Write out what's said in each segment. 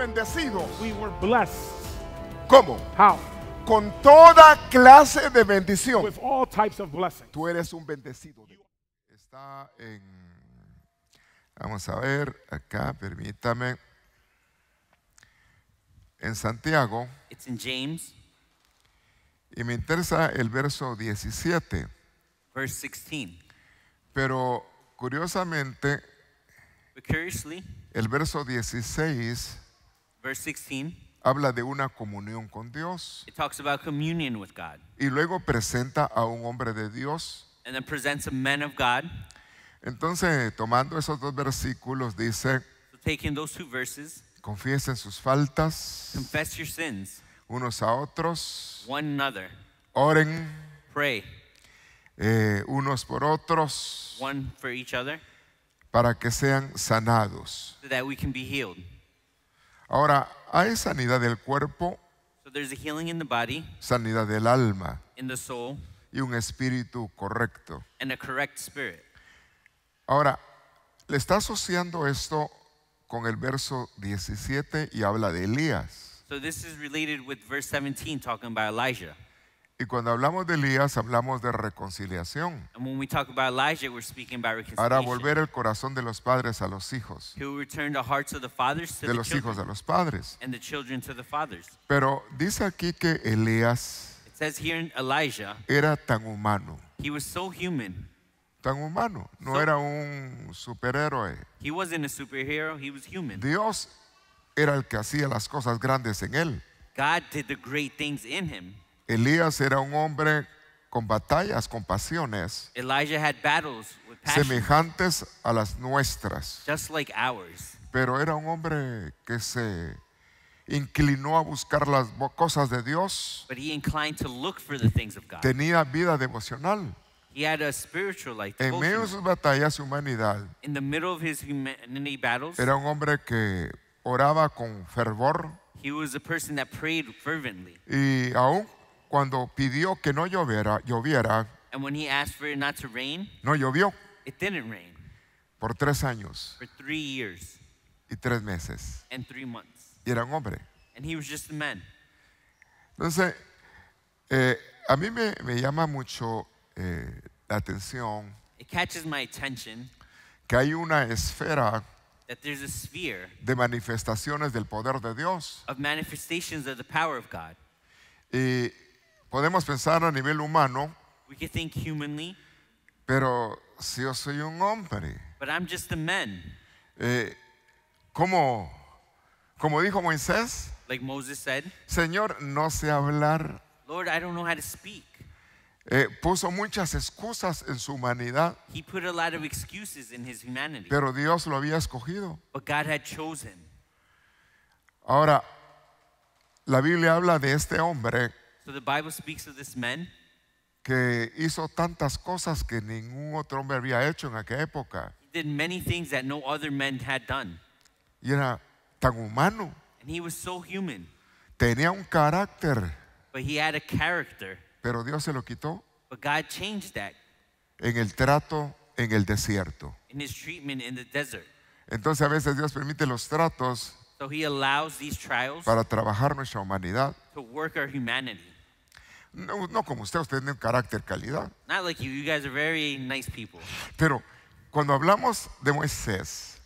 bendecidos. We ¿Cómo? Con toda clase de bendición. Tú eres un bendecido. Está en Vamos a ver acá, permítame. En Santiago. It's in James. Y me interesa el verso 17. Pero curiosamente, el verso 16 Verse 16. Habla de una comunión con Dios. It talks about communion with God. Y luego presenta a un hombre de Dios. And then presents a man of God. Entonces, tomando esos dos versículos, dice, so taking those two verses, confiesen sus faltas confess your sins, unos a otros, one another, oren, pray, eh, unos por otros, one for each other, para que sean sanados. So that we can be healed. Ahora, hay sanidad del cuerpo, so there's a healing in the body, sanidad del alma in the soul, y un espíritu correcto. And a correct spirit. Ahora, le está asociando esto con el verso 17 y habla de Elías. So this is related with verse 17 talking about Elijah. Y cuando hablamos de Elías, hablamos de reconciliación. Para volver el corazón de los padres a los hijos. de los hijos a los padres. Pero dice aquí que Elías era tan humano. Tan humano. No era un superhéroe. Dios era el que hacía las cosas grandes en él. Elías era un hombre con batallas, con pasiones, semejantes a las nuestras. Pero era un hombre que se inclinó a buscar las cosas de Dios. Tenía vida devocional. En medio de sus batallas, su humanidad. Era un hombre que oraba con fervor y aún cuando pidió que no lloviera, lloviera no llovió por tres años y tres meses. Y era un hombre. Entonces, eh, a mí me, llama mucho eh, la atención que hay una esfera de manifestaciones del poder de Dios y Podemos pensar a nivel humano. Pero si yo soy un hombre. Eh, como, como dijo Moisés. Señor, no sé hablar. Eh, puso muchas excusas en su humanidad. Pero Dios lo había escogido. Ahora, la Biblia habla de este hombre So the Bible speaks of this man que hizo tantas cosas que ningún otro hombre había hecho en aquella época. He did many things that no other men had done. Y era tan humano. And he was so human. Tenía un carácter. But he had a character. Pero Dios se lo quitó. But God changed that. En el trato en el desierto. In his treatment in the desert. Entonces a veces Dios permite los tratos so he allows these trials para trabajar nuestra humanidad. To work our humanity. No, como usted, usted tiene un carácter calidad. Pero cuando hablamos de Moisés,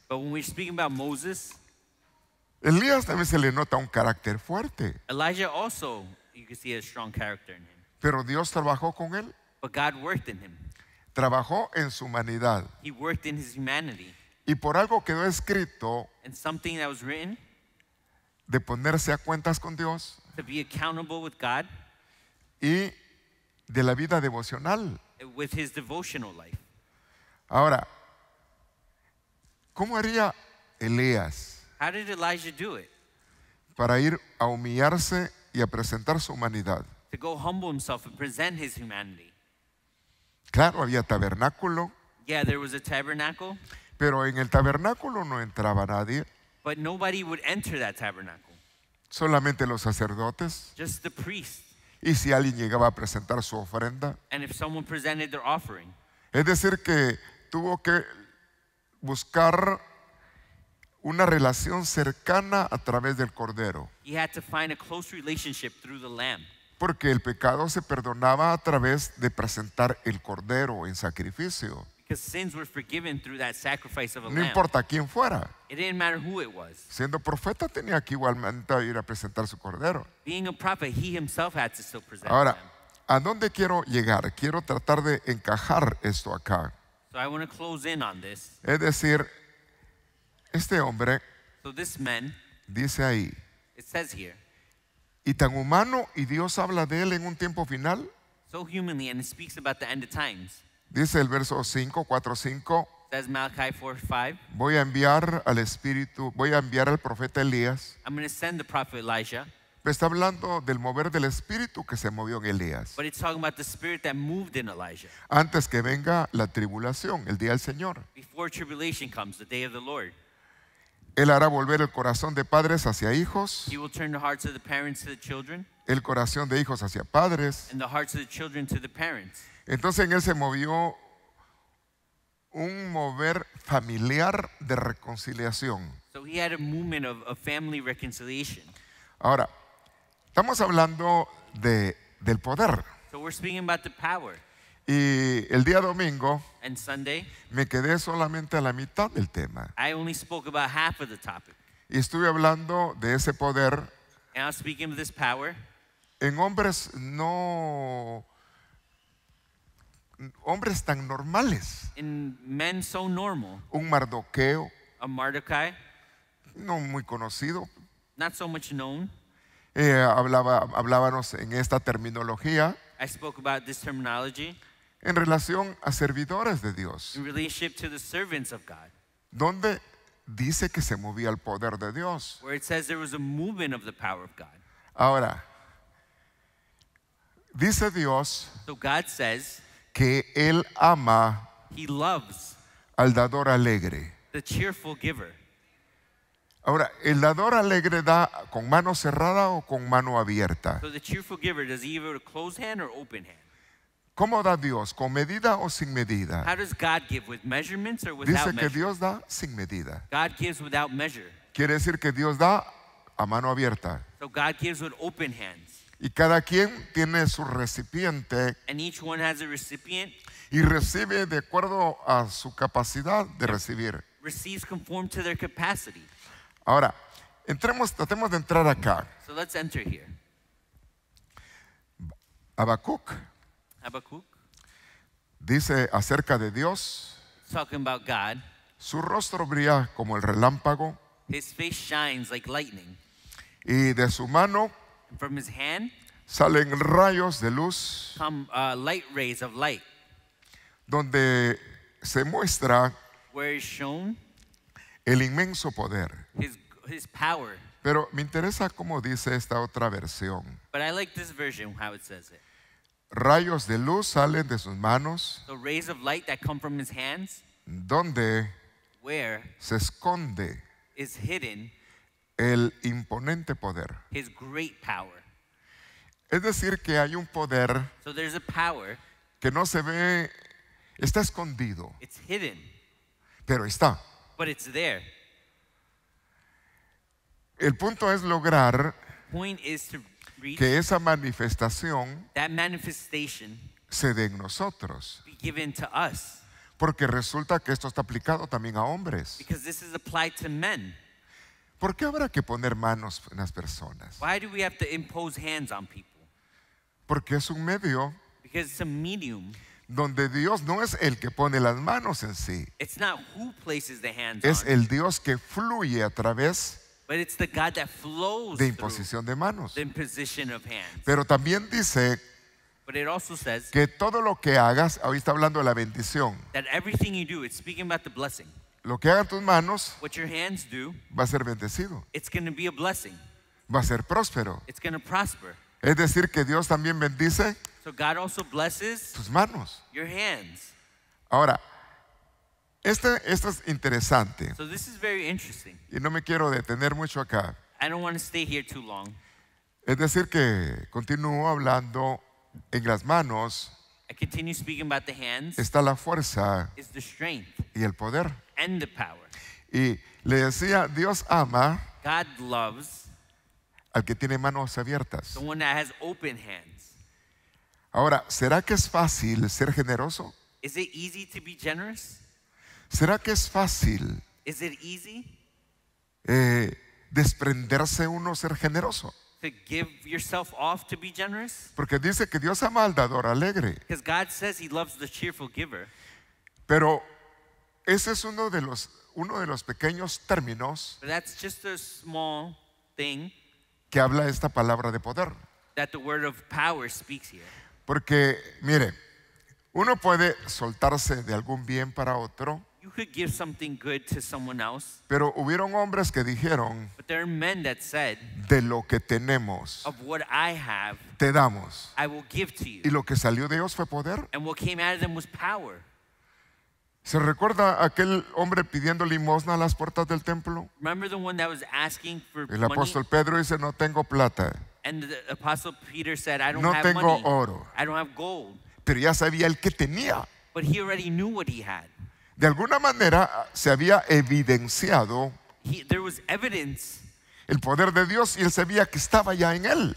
Elías también se le nota un carácter fuerte. Pero Dios trabajó con él. Trabajó en su humanidad. Y por algo quedó escrito de ponerse a cuentas con Dios, y de la vida devocional. Ahora, ¿cómo haría Elías? Para ir a humillarse y a presentar su humanidad. Claro, había tabernáculo. Pero en el tabernáculo no entraba nadie. Solamente los sacerdotes y si alguien llegaba a presentar su ofrenda. Es decir, que tuvo que buscar una relación cercana a través del cordero. Porque el pecado se perdonaba a través de presentar el cordero en sacrificio. Sins were forgiven through that sacrifice of a no lamb. importa quién fuera. It didn't matter who it was. Siendo profeta tenía que igualmente ir a presentar su cordero. Being a prophet, he himself had to still present Ahora, ¿a dónde quiero llegar? Quiero tratar de encajar esto acá. So I want to close in on this. Es decir, este hombre so this man, dice ahí. It says here. Y tan humano y Dios habla de él en un tiempo final. So humanly and it speaks about the end of times. Dice el verso 5, 4, 5. Says Malachi 4, 5. Voy a enviar al espíritu, voy a enviar al profeta Elías. I'm going to send the prophet Elijah. Está hablando del mover del espíritu que se movió en Elías. But it's talking about the spirit that moved in Elijah. Antes que venga la tribulación, el día del Señor. Before tribulation comes, the day of the Lord. Él hará volver el corazón de padres hacia hijos. He will turn the hearts of the parents to the children. El corazón de hijos hacia padres. And the hearts of the children to the parents entonces en él se movió un mover familiar de reconciliación. Ahora, estamos hablando de, del poder. Y el día domingo me quedé solamente a la mitad del tema. Y estuve hablando de ese poder en hombres no hombres tan normales. Un Mardoqueo. No muy conocido. Eh, hablaba, hablábamos en esta terminología. En relación a servidores de Dios. Donde dice que se movía el poder de Dios. Ahora, dice Dios que Él ama al dador alegre. Ahora, ¿el dador alegre da con mano cerrada o con mano abierta? ¿Cómo da Dios? ¿Con medida o sin medida? Dice que Dios da sin medida. Quiere decir que Dios da a mano abierta. Y cada quien tiene su recipiente. Y recibe de acuerdo a su capacidad de recibir. Ahora, entremos, tratemos de entrar acá. Habacuc. Dice acerca de Dios. Su rostro brilla como el relámpago. Y de su mano From his hand salen rayos de luz come uh, light rays of light donde se muestra where is shown el inmenso poder. His, his power. Pero me interesa cómo dice esta otra versión. But I like this version how it says it. Rayos de luz salen de sus manos. The rays of light that come from his hands. Donde where se esconde is hidden el imponente poder. Es decir, que hay un poder que no se ve, está escondido, pero está. El punto es lograr que esa manifestación se dé en nosotros. Porque resulta que esto está aplicado también a hombres. ¿Por qué habrá que poner manos en las personas? Why do we have to impose hands on people? Porque es un medio Because it's a medium. donde Dios no es el que pone las manos en sí. It's not who places the hands Es on, el Dios que fluye a través but it's the God that flows de through imposición de manos. the imposition of hands. Pero también dice But it also says que todo lo que hagas, hoy está hablando de la bendición, that everything you do, it's speaking about the blessing lo que hagan tus manos va a ser bendecido. Va a ser próspero. Es decir, que Dios también bendice tus manos. Ahora, este, esto es interesante. Y no me quiero detener mucho acá. Es decir, que continúo hablando en las manos está la fuerza y el poder. Y le decía, Dios ama al que tiene manos abiertas. Ahora, ¿será que es fácil ser generoso? ¿Será que es fácil eh, desprenderse uno ser generoso? Porque dice que Dios ama al dador alegre. Pero ese es uno de los uno de los pequeños términos que habla esta palabra de poder. Porque mire, uno puede soltarse de algún bien para otro You could give something good to someone else. Pero hubieron hombres que dijeron, But there are men that said, de lo que tenemos, of what I have, te damos. I will give to you. Y lo que salió de ellos fue poder. And what came out of them was power. ¿Se recuerda aquel hombre pidiendo limosna a las puertas del templo? Remember the one that was asking for El money? apóstol Pedro dice, no tengo plata, And the apostle Peter said, I don't no have tengo money. oro. I don't have gold. pero ya sabía el que tenía. But he already knew what he had de alguna manera ah, se había evidenciado el poder de Dios y él sabía que estaba ya en él.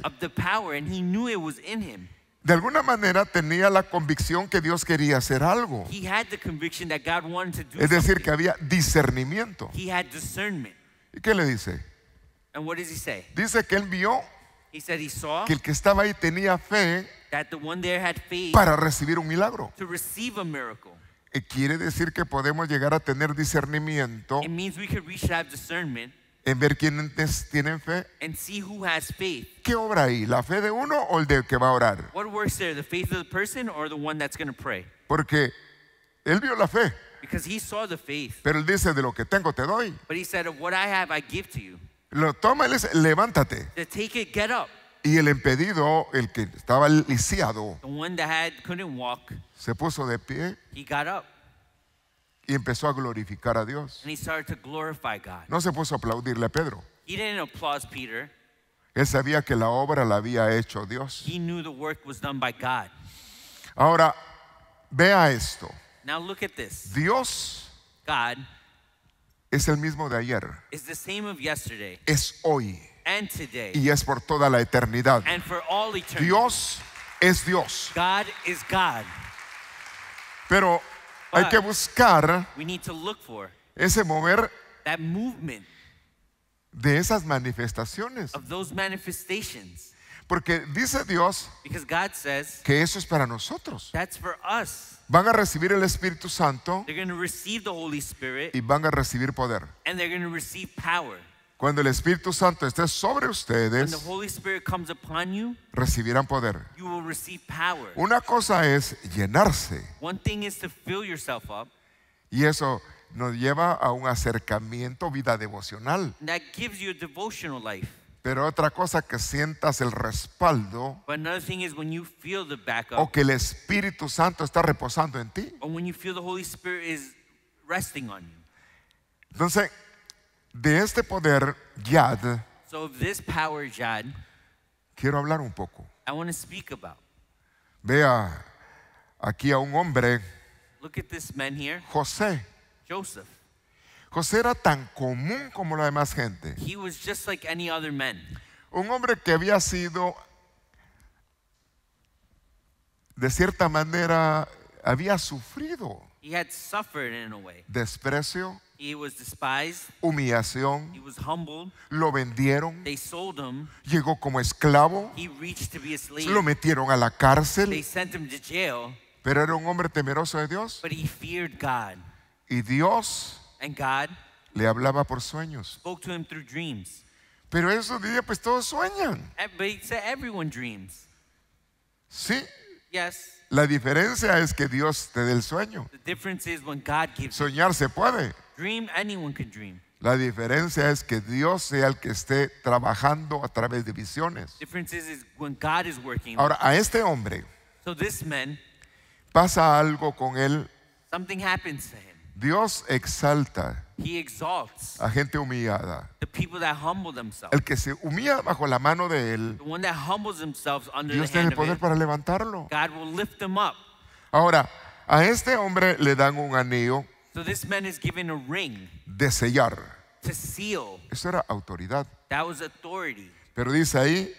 De alguna manera tenía la convicción que Dios quería hacer algo. es decir, que había discernimiento. ¿Y qué le dice? Dice que él vio que el que estaba ahí tenía fe para recibir un milagro quiere decir que podemos llegar a tener discernimiento en ver quiénes tienen fe. ¿Qué obra ahí? ¿La fe de uno o el de que va a orar? Porque él vio la fe, pero él dice, de lo que tengo te doy. Lo toma, él dice, levántate. Y el impedido, el que estaba lisiado, se puso de pie y empezó a glorificar a Dios. No se puso a aplaudirle a Pedro. Él sabía que la obra la había hecho Dios. Ahora, vea esto. Dios es el mismo de ayer, es hoy y es por toda la eternidad. Dios es Dios. Pero hay que buscar ese mover de esas manifestaciones. Porque dice Dios que eso es para nosotros. Van a recibir el Espíritu Santo y van a recibir poder. Cuando el Espíritu Santo esté sobre ustedes, recibirán poder. Una cosa es llenarse. y eso nos lleva a un acercamiento, vida devocional. Pero otra cosa que sientas el respaldo o que el Espíritu Santo está reposando en ti. Entonces, de este poder Yad, quiero hablar un poco. Vea aquí a un hombre, José. José era tan común como la demás gente. Un hombre que había sido de cierta manera había sufrido desprecio, humillación, lo vendieron, llegó como esclavo, lo metieron a la cárcel, pero era un hombre temeroso de Dios y Dios le hablaba por sueños. Pero esos días pues todos sueñan. Sí. La diferencia es que Dios te dé el sueño. Soñar se puede. La diferencia es que Dios sea el que esté trabajando a través de visiones. Ahora, a este hombre pasa algo con él Dios exalta a gente humillada. El que se humilla bajo la mano de él. Dios tiene el poder para levantarlo. Ahora, a este hombre le dan un anillo de sellar. Eso era autoridad. Pero dice ahí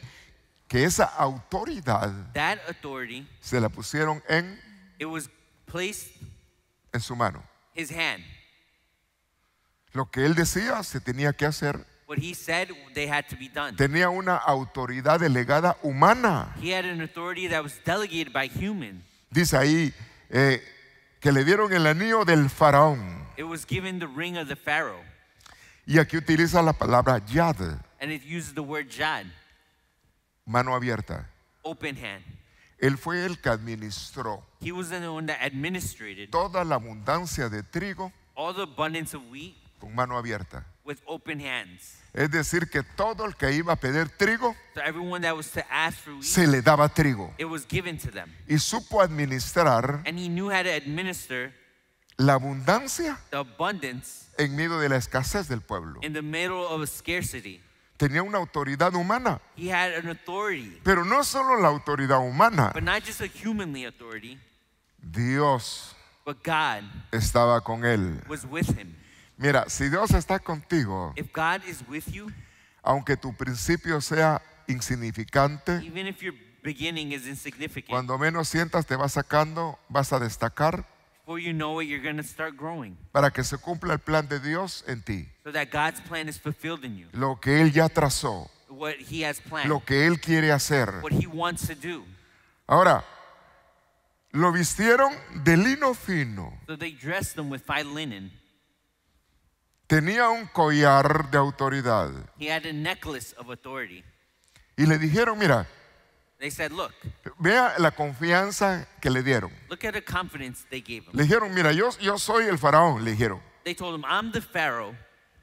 que esa autoridad se la pusieron en en su mano. Lo que él decía se tenía que hacer. Tenía una autoridad delegada humana. Dice ahí eh, que le dieron el anillo del faraón. Y aquí utiliza la palabra yad. Mano abierta. Open él fue el que administró toda la abundancia de trigo con mano abierta. Es decir, que todo el que iba a pedir trigo se le daba trigo. Y supo administrar la abundancia en medio de la escasez del pueblo tenía una autoridad humana. Pero no solo la autoridad humana. Dios estaba con él. Mira, si Dios está contigo, aunque tu principio sea insignificante, cuando menos sientas te vas sacando, vas a destacar before you know it, you're going to start growing. Para que se cumpla el plan de Dios en ti. So that God's plan is fulfilled in you. Lo que él ya trazó. What he has planned. Lo que él quiere hacer. What he wants to do. Ahora, lo vistieron de lino fino. So they dressed them with fine linen. Tenía un collar de autoridad. He had a necklace of authority. Y le dijeron, mira, They said, Look, Vea la confianza que le dieron. look at the confidence they gave him. Le dijeron, mira, yo, yo soy el faraón, le dijeron. They told him, I'm the Pharaoh,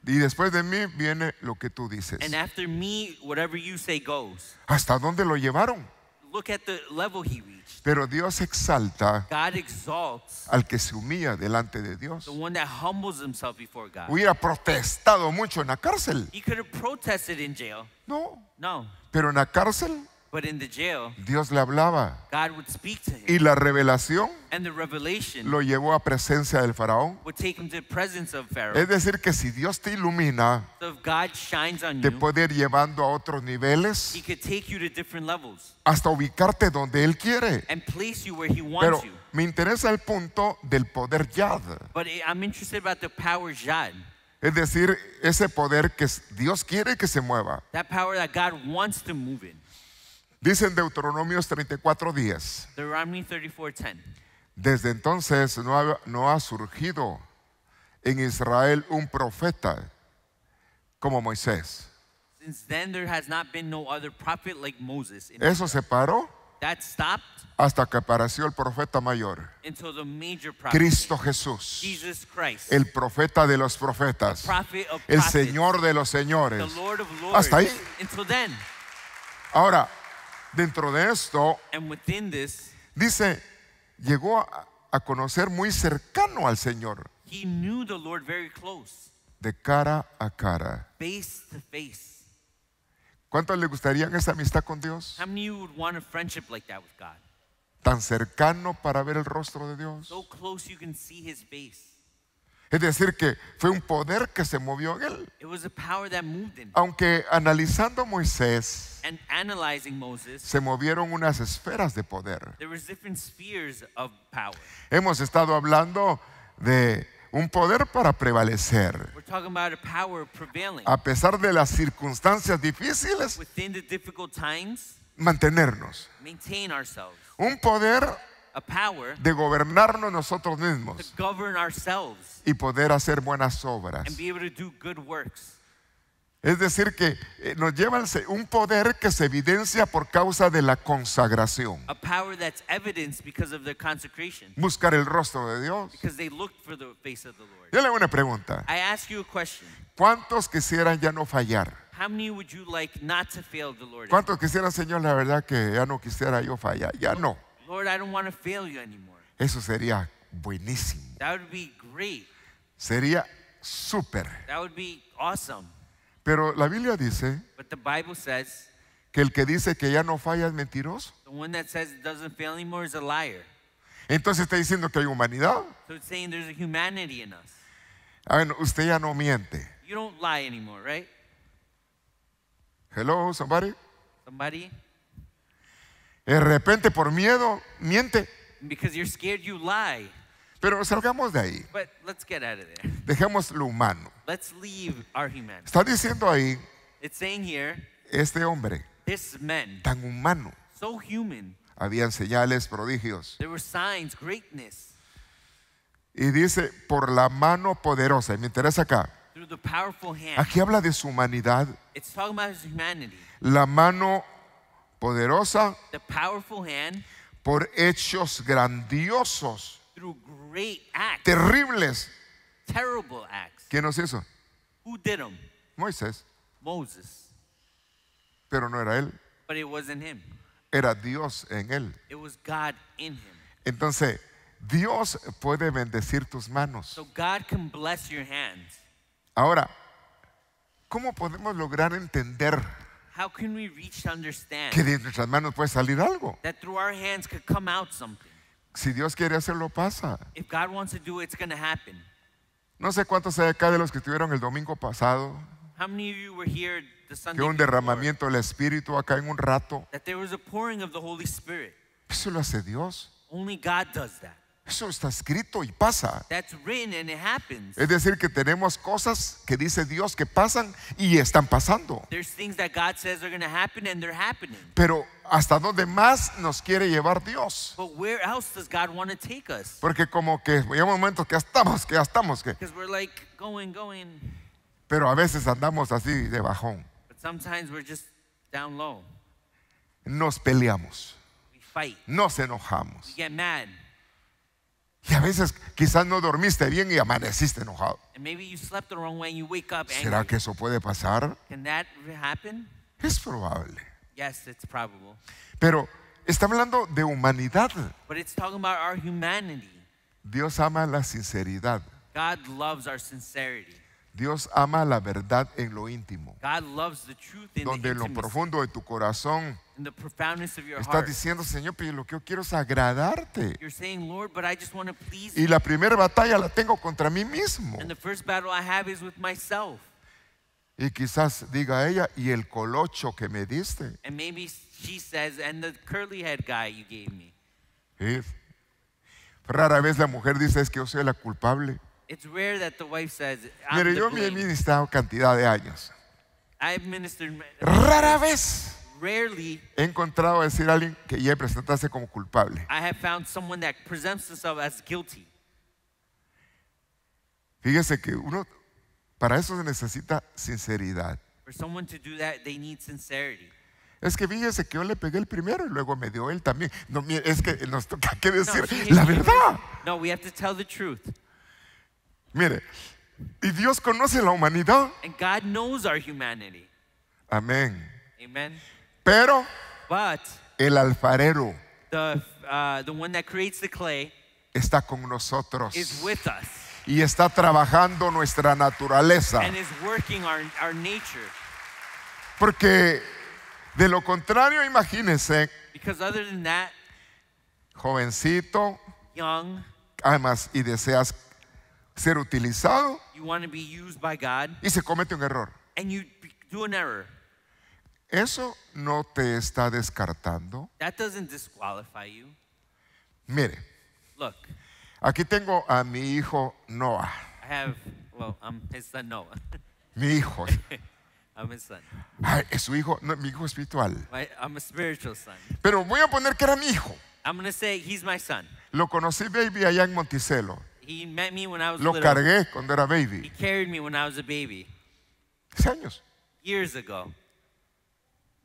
Y después de mí viene lo que tú dices. and after me, whatever you say goes. ¿Hasta dónde lo llevaron? Look at the level he reached. Pero Dios exalta God exalts al que se humilla delante de Dios. the one that humbles himself before God. Hubiera protestado mucho en la cárcel. He could have protested in jail. No, No, pero en la cárcel Dios le hablaba. Y la revelación lo llevó a presencia del faraón. Es decir, que si Dios te ilumina, te puede ir llevando a otros niveles hasta ubicarte donde Él quiere. Pero me interesa el punto del poder Yad. Es decir, ese poder que Dios quiere que se mueva. Dicen Deuteronomios 34.10 Desde entonces no ha, no ha surgido en Israel un profeta como Moisés. Eso se paró hasta que apareció el profeta mayor, Cristo Jesús, el profeta de los profetas, el Señor de los señores. hasta ahí. Ahora, Dentro de esto, dice, llegó a, conocer muy cercano al Señor. de cara a cara. ¿Cuántos le gustaría esa amistad con Dios? Tan cercano para ver el rostro de Dios. Es decir, que fue un poder que se movió en él. Aunque analizando Moisés, se movieron unas esferas de poder. Hemos estado hablando de un poder para prevalecer. A pesar de las circunstancias difíciles, mantenernos. Un poder de gobernarnos nosotros mismos y poder hacer buenas obras. Es decir, que eh, nos llevan un poder que se evidencia por causa de la consagración. Buscar el rostro de Dios. Yo le hago una pregunta. ¿Cuántos quisieran ya no fallar? ¿Cuántos quisieran, Señor, la verdad que ya no quisiera yo fallar? Ya no. Lord, I don't want to fail you anymore. Eso sería buenísimo. That would be great. Sería súper. That would be awesome. Pero la Biblia dice But the Bible says, que el que dice que ya no falla es mentiroso. The one that says it doesn't fail anymore is a liar. Entonces está diciendo que hay humanidad. So it's saying there's a humanity in us. Ah, bueno, usted ya no miente. You don't lie anymore, right? Hello, somebody? Somebody? De repente por miedo miente. Pero salgamos de ahí. Dejemos lo humano. Está diciendo ahí este hombre tan humano. Habían señales, prodigios. Y dice, por la mano poderosa. Y me interesa acá. Aquí habla de su humanidad. La mano poderosa por hechos grandiosos, terribles. ¿Quién nos hizo? Em? Moisés. Pero no era él. Era Dios en él. Entonces, Dios puede bendecir tus manos. Ahora, ¿cómo podemos lograr entender How can we reach to que de nuestras manos puede salir algo. Si Dios quiere hacerlo, pasa. If God wants to do it, it's happen. No sé cuántos hay acá de los que estuvieron el domingo pasado, que un derramamiento del Espíritu acá en un rato. pouring of the Holy Spirit? Eso lo hace Dios. Only God does that. Eso está escrito y pasa. Es decir, que tenemos cosas que dice Dios que pasan y están pasando. Pero ¿hasta dónde más nos quiere llevar Dios? Porque como que hay momentos que estamos, que ya estamos, que... Pero a veces andamos así de bajón. Nos peleamos. Nos enojamos. Y a veces quizás no dormiste bien y amaneciste enojado. ¿Será que eso puede pasar? Es probable. Pero está hablando de humanidad. Dios ama la sinceridad. Dios ama la verdad en lo íntimo. donde en lo profundo de tu corazón estás diciendo, Señor, pero lo que yo quiero es agradarte. y la primera batalla la tengo contra mí mismo. Y quizás diga ella, y el colocho que me diste. Rara vez la mujer dice, es que yo soy la culpable. It's yo me he ministrado cantidad de años. Rara vez he encontrado a decir a alguien que ya presentase como culpable. Fíjese que uno, para eso se necesita sinceridad. Es que fíjese que yo le pegué el primero y luego me dio él también. No, es que nos toca que decir la verdad. No, Mire, y Dios conoce la humanidad. Amén. Pero el alfarero uh, the, one that creates the clay está con nosotros. Y está trabajando nuestra naturaleza. Porque de lo contrario, imagínense. jovencito, amas y deseas ser utilizado y se comete un error. Eso no te está descartando. Mire. Aquí tengo a mi hijo Noah. Um, mi hijo. es su hijo, mi hijo espiritual. Pero voy a poner que era mi hijo. Lo conocí, baby, allá en Monticello. He met me when I was Lo little. cargué cuando era He baby. carried me when I was a baby, Hace años. years ago.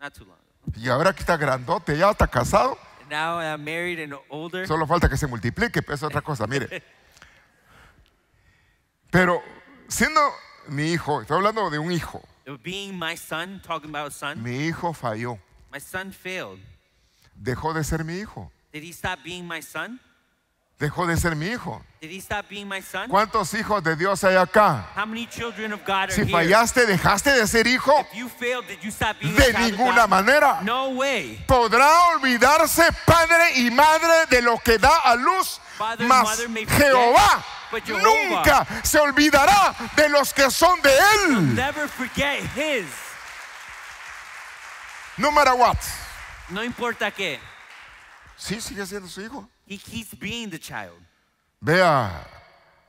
Not too long ago. Y ahora que está grandote, ya está casado. And now I'm married and older. Solo falta que se multiplique, pero pues, es otra cosa, mire. Pero siendo mi hijo, estoy hablando de un hijo, Being my son, talking about son, mi hijo falló, my son failed. dejó de ser mi hijo. Did he stop being my son? dejó de ser mi hijo. ¿Cuántos hijos de Dios hay acá? si fallaste, dejaste de ser hijo. de ninguna manera. Podrá olvidarse padre y madre de lo que da a luz, Más Jehová nunca se olvidará de los que son de él. No No importa qué. Sí, sigue siendo su hijo. He keeps being the child. Vea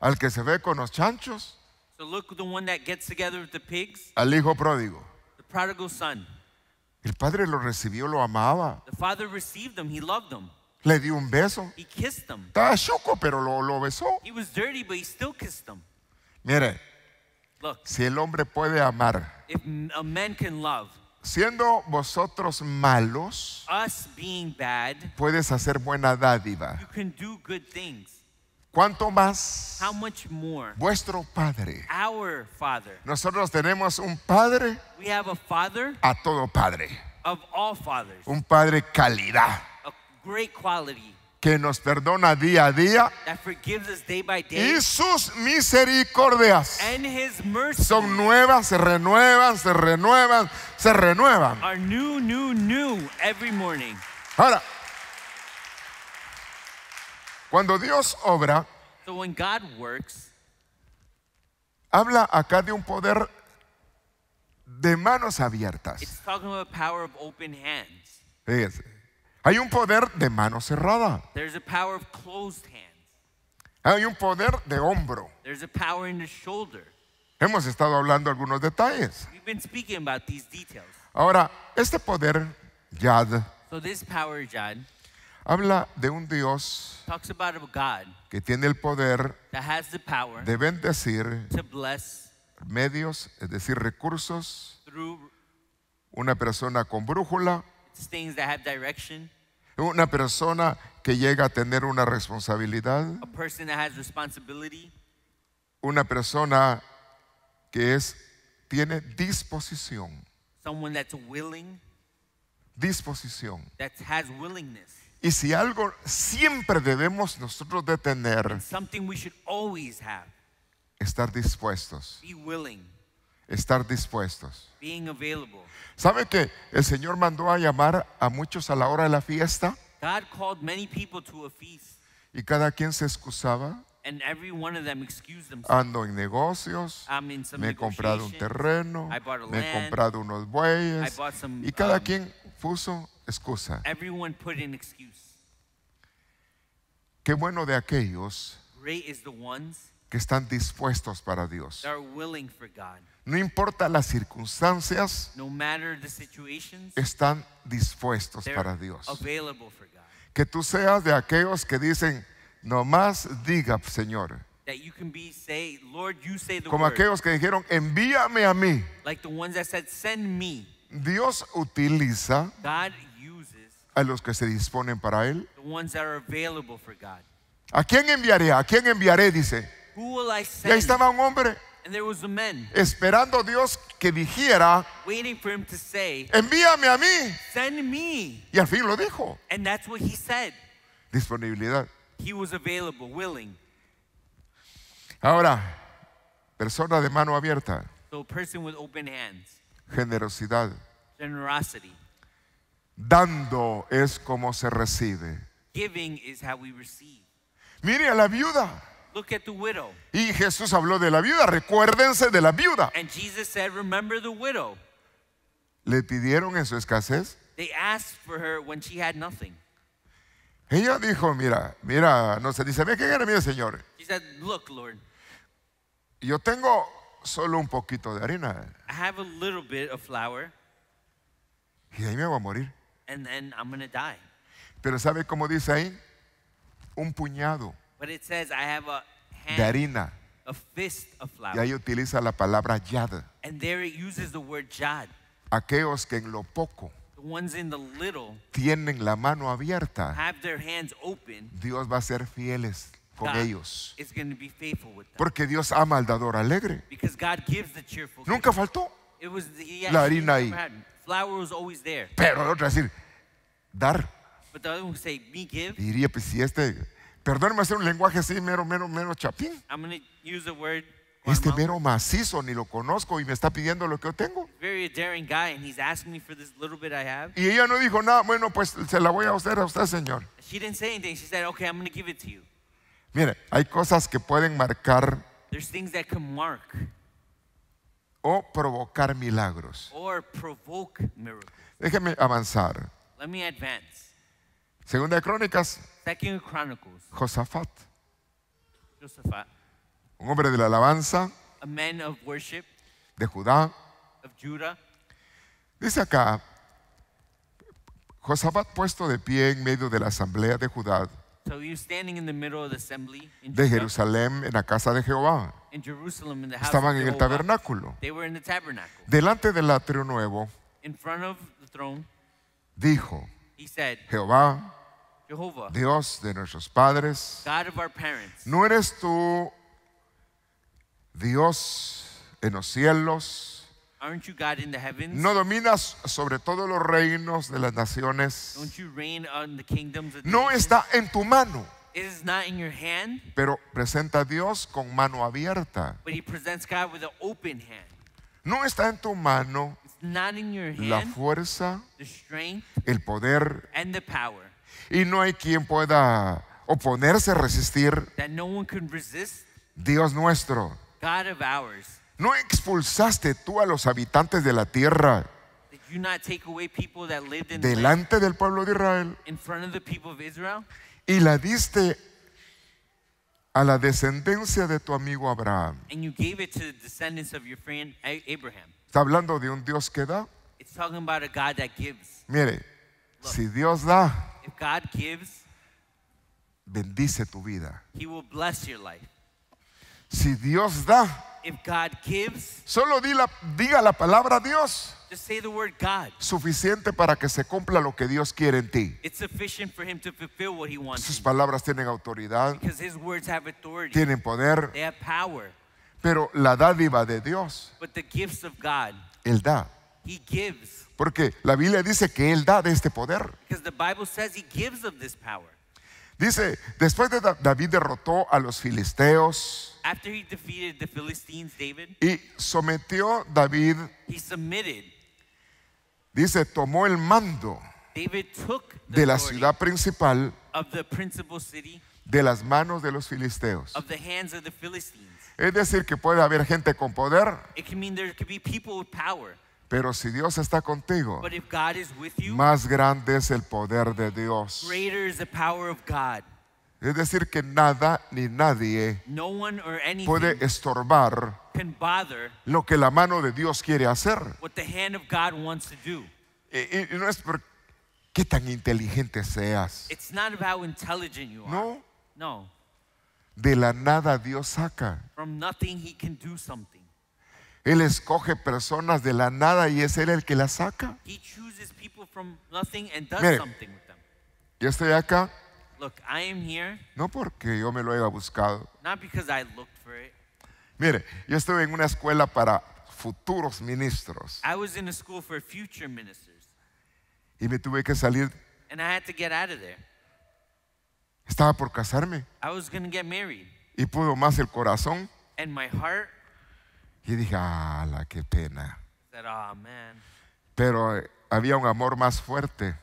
al que se ve con los chanchos. So look the one that gets together with the pigs. Al hijo pródigo. The prodigal son. El padre lo recibió, lo amaba. The father received them, he loved them. Le dio un beso. He kissed them. Estaba chuco, pero lo, lo besó. He was dirty, but he still kissed them. Mire, look, si el hombre puede amar, if a man can love, Siendo vosotros malos, puedes hacer buena dádiva. you ¿Cuánto más vuestro Padre? Nosotros tenemos un Padre a todo Padre. Un Padre calidad que nos perdona día a día y sus misericordias son nuevas, se renuevan, se renuevan, se renuevan. Ahora, cuando Dios obra, habla acá de un poder de manos abiertas. Fíjense. Hay un poder de mano cerrada. Hay un poder de hombro. Hemos estado hablando algunos detalles. Ahora, este poder Yad habla de un Dios que tiene el poder de bendecir medios, es decir, recursos, una persona con brújula una persona que llega a tener una responsabilidad. Una persona que es tiene disposición. Disposición. Y si algo siempre debemos nosotros de tener, estar dispuestos. Estar dispuestos. ¿Sabe que el Señor mandó a llamar a muchos a la hora de la fiesta? Y cada quien se excusaba. Ando en negocios, me he comprado un terreno, me he comprado unos bueyes, y cada um, quien puso excusa. Qué bueno de aquellos que están dispuestos para Dios. No importa las circunstancias, están dispuestos para Dios. Que tú seas de aquellos que dicen, nomás diga, Señor. Como aquellos que dijeron, envíame a mí. Dios utiliza a los que se disponen para Él. ¿A quién enviaré? ¿A quién enviaré? Dice. Y ahí estaba un hombre esperando Dios que dijera, envíame a mí. Y al fin lo dijo. Disponibilidad. Ahora, persona de mano abierta. Generosidad. Dando es como se recibe. Mire a la viuda. Y Jesús habló de la viuda. Recuérdense de la viuda. Le pidieron en su escasez. Ella dijo, mira, mira, no se dice, mira que era mi Señor. Yo tengo solo un poquito de harina. Y ahí me voy a morir. Pero ¿sabe cómo dice ahí? Un puñado. But it says, I have a hand, de harina. A fist of flour. Y ahí utiliza la palabra yad. And there it uses the word yad. Aquellos que en lo poco the ones in the little, tienen la mano abierta, have their hands open, Dios va a ser fieles con ellos. Is going to be faithful with them. Porque Dios ama al dador alegre. Because God gives the cheerful Nunca giver. faltó It was the, he la actually harina ahí. Flour was always there. Pero el otro decir, dar. But the other one would say, me give. diría, pues si este perdóneme hacer un lenguaje así, mero, mero, mero chapín. este mero macizo ni lo conozco y me está pidiendo lo que yo tengo. Y ella no dijo nada, bueno, pues se la voy a hacer a usted, señor. Mire, hay cosas que pueden marcar o provocar milagros. Déjeme avanzar. Segunda de Crónicas. Josafat. Un hombre de la alabanza. De Judá. Dice acá, Josafat puesto de pie en medio de la asamblea de Judá. de Jerusalén en la casa de Jehová. Estaban en el tabernáculo. Delante del atrio nuevo, dijo, Jehová, Dios de nuestros padres, no eres tú Dios en los cielos. No dominas sobre todos los reinos de las naciones. no está en tu mano. Pero presenta a Dios con mano abierta. No está en tu mano la fuerza, el poder, y no hay quien pueda oponerse, a resistir. Dios nuestro, no expulsaste tú a los habitantes de la tierra delante del pueblo de Israel y la diste a la descendencia de tu amigo Abraham. Está hablando de un Dios que da. Mire, si Dios da, bendice tu vida. Si Dios da, solo di la, diga la palabra Dios. Suficiente para que se cumpla lo que Dios quiere en ti. Sus palabras tienen autoridad. Tienen poder. Pero la dádiva de Dios, Él da. Porque la Biblia dice que Él da de este poder. Dice, después de que David derrotó a los filisteos y sometió David, dice, tomó el mando de la ciudad principal de las manos de los filisteos. Es decir, que puede haber gente con poder, pero si Dios está contigo, más grande es el poder de Dios. Es decir, que nada ni nadie puede estorbar lo que la mano de Dios quiere hacer. Y, no es porque qué tan inteligente seas. It's not about intelligent you are. No. No. De la nada Dios saca. From nothing he can do something. Él escoge personas de la nada y es Él el que las saca. He chooses people from nothing and does Mire, something with them. Yo estoy acá. Look, I am here. No porque yo me lo haya buscado. Not because I looked for it. Mire, yo estuve en una escuela para futuros ministros. I was in a school for future ministers. Y me tuve que salir. Estaba por casarme. Y pudo más el corazón. y dije, la qué pena! Pero eh, había un amor más fuerte.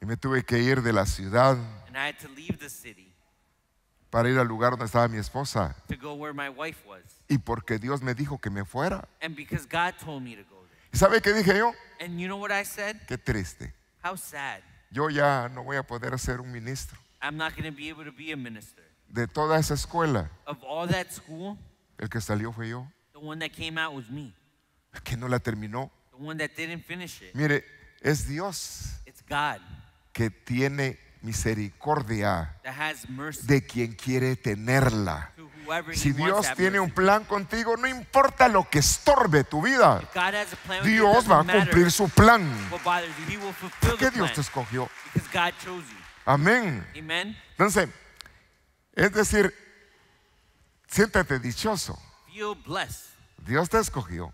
Y me tuve que ir de la ciudad. para ir al lugar donde estaba mi esposa. Y porque Dios me dijo que me fuera. me ¿Sabe qué dije yo? Qué triste. Yo ya no voy a poder ser un ministro. De toda esa escuela. el que salió fue yo. El que no la terminó. Mire, es Dios. Que tiene misericordia de quien quiere tenerla. Si Dios tiene un plan contigo, no importa lo que estorbe tu vida, Dios va a cumplir su plan. ¿Por qué Dios te escogió? Amén. Entonces, es decir, siéntate dichoso. Dios te escogió.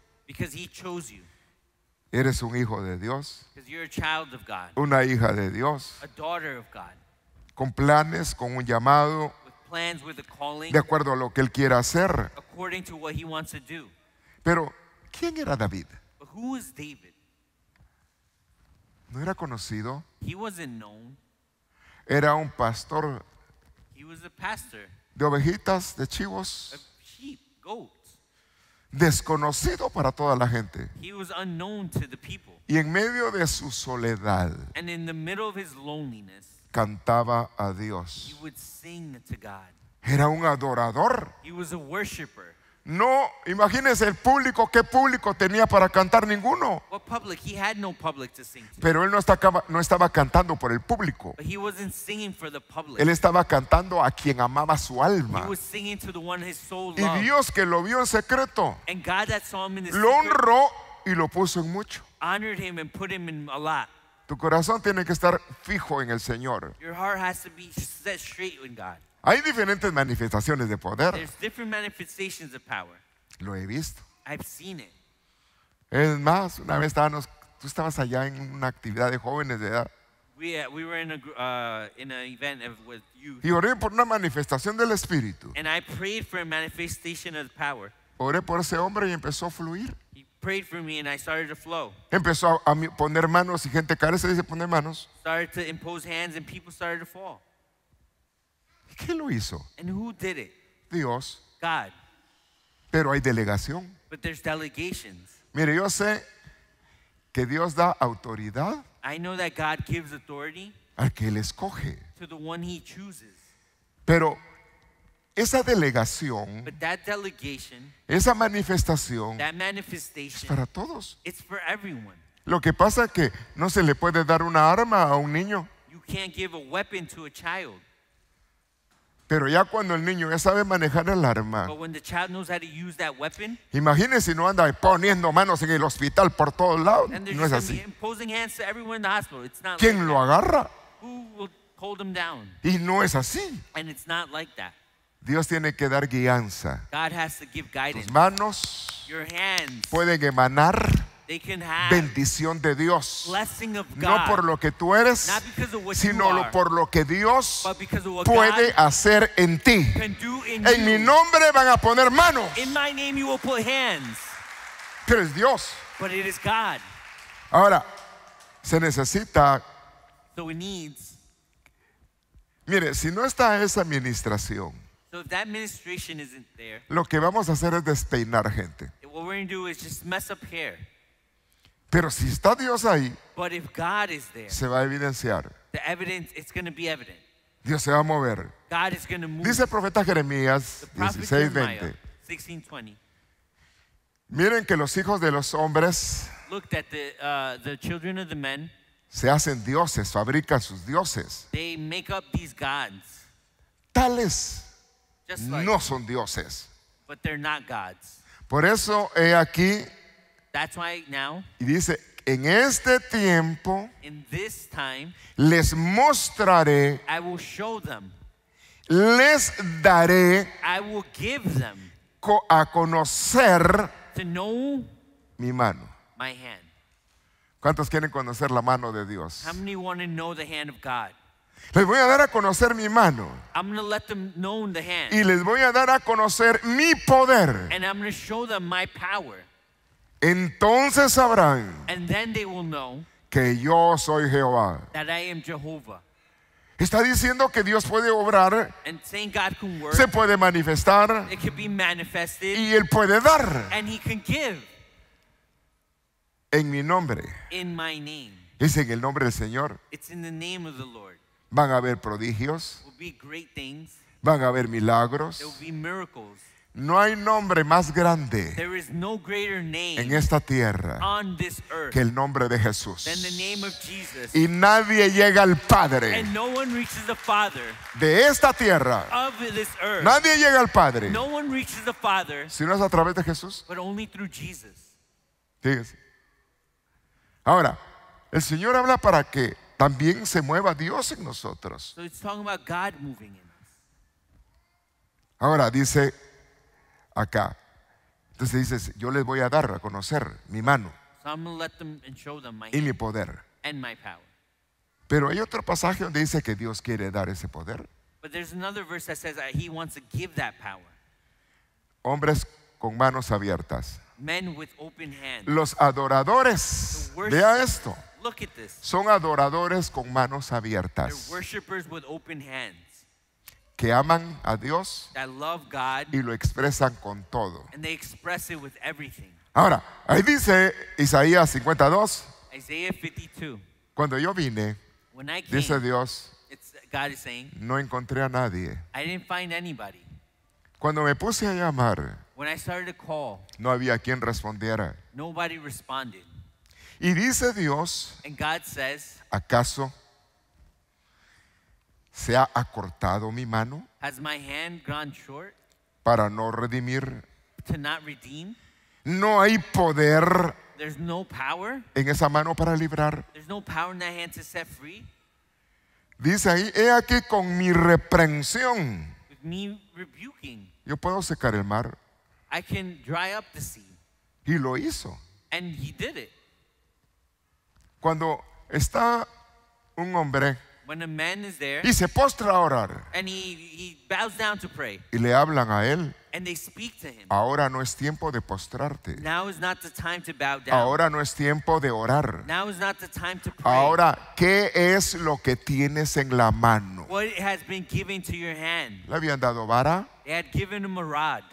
Eres un hijo de Dios. Una hija de Dios. Con planes, con un llamado de acuerdo a lo que Él quiera hacer. Pero, ¿quién era David? No era conocido. Era un pastor de ovejitas, de chivos. Desconocido para toda la gente. Y en medio de su soledad cantaba a Dios. Era un adorador. No, imagínense el público, qué público tenía para cantar ninguno. Pero él no estaba, no estaba, cantando por el público. Él estaba cantando a quien amaba su alma. Y Dios que lo vio en secreto, lo honró y lo puso en mucho. Tu corazón tiene que estar fijo en el Señor. Hay diferentes manifestaciones de poder. Lo he visto. Es más, una vez estábamos, tú estabas allá en una actividad de jóvenes de edad. Uh, uh, y oré por una manifestación del Espíritu. Oré por ese hombre y empezó a fluir prayed for me and I started to flow. Empezó a poner manos y gente carece dice poner manos. Started to impose hands and people started to fall. ¿Y quién lo hizo? And who did it? Dios. God. Pero hay delegación. But there's delegations. Mire, yo sé que Dios da autoridad. I know that God gives authority. Al que él escoge. To the one he chooses. Pero esa delegación, esa manifestación es para todos. Lo que pasa es que no se le puede dar una arma a un niño, pero ya cuando el niño ya sabe manejar el arma, imagínense imagínese si no anda poniendo manos en el hospital por todos lados, no es así. ¿Quién lo agarra? Y no es así. Dios tiene que dar guianza. Tus manos pueden emanar bendición de Dios. No por lo que tú eres, sino por lo que Dios puede hacer en ti. en mi nombre van a poner manos. In Pero es Dios. Ahora, se necesita. Mire, si no está esa administración lo que vamos a hacer es despeinar gente. Pero si está Dios ahí, se va a evidenciar. Dios se va a mover. Dice el profeta Jeremías 16, 20. 16:20 Miren que los hijos de los hombres uh, se hacen dioses, fabrican sus dioses. Tales no son dioses. Por eso he aquí. y dice, en este tiempo les mostraré. Les daré a conocer mi mano. ¿Cuántos quieren conocer la mano de Dios? Les voy a dar a conocer mi mano. Y les voy a dar a conocer mi poder. Entonces sabrán que yo soy Jehová. Está diciendo que Dios puede obrar, se puede manifestar y Él puede dar en mi nombre. Es en el nombre del Señor. Van a haber prodigios. Van a haber milagros. No hay nombre más grande en esta tierra que el nombre de Jesús. Y nadie llega al Padre de esta tierra. Nadie llega al Padre si no es a través de Jesús. Ahora, el Señor habla para que también se mueva Dios en nosotros. Ahora dice acá, entonces dice, yo les voy a dar a conocer mi mano y mi poder. Pero hay otro pasaje donde dice que Dios quiere dar ese poder. Hombres con manos abiertas. Los adoradores, vea esto. Son adoradores con manos abiertas. que aman a Dios y lo expresan con todo. Ahora, ahí dice Isaías 52, 52. Cuando yo vine, dice Dios, no encontré a nadie. Cuando me puse a llamar, no había quien respondiera. Y dice Dios, ¿acaso se ha acortado mi mano para no redimir? No hay poder en esa mano para librar. Dice ahí, he aquí con mi reprensión, yo puedo secar el mar. Y lo hizo. Cuando está un hombre y se postra a orar y le hablan a él Ahora no es tiempo de postrarte. Ahora no es tiempo de orar. Ahora, ¿qué es lo que tienes en la mano? ¿Le habían dado vara?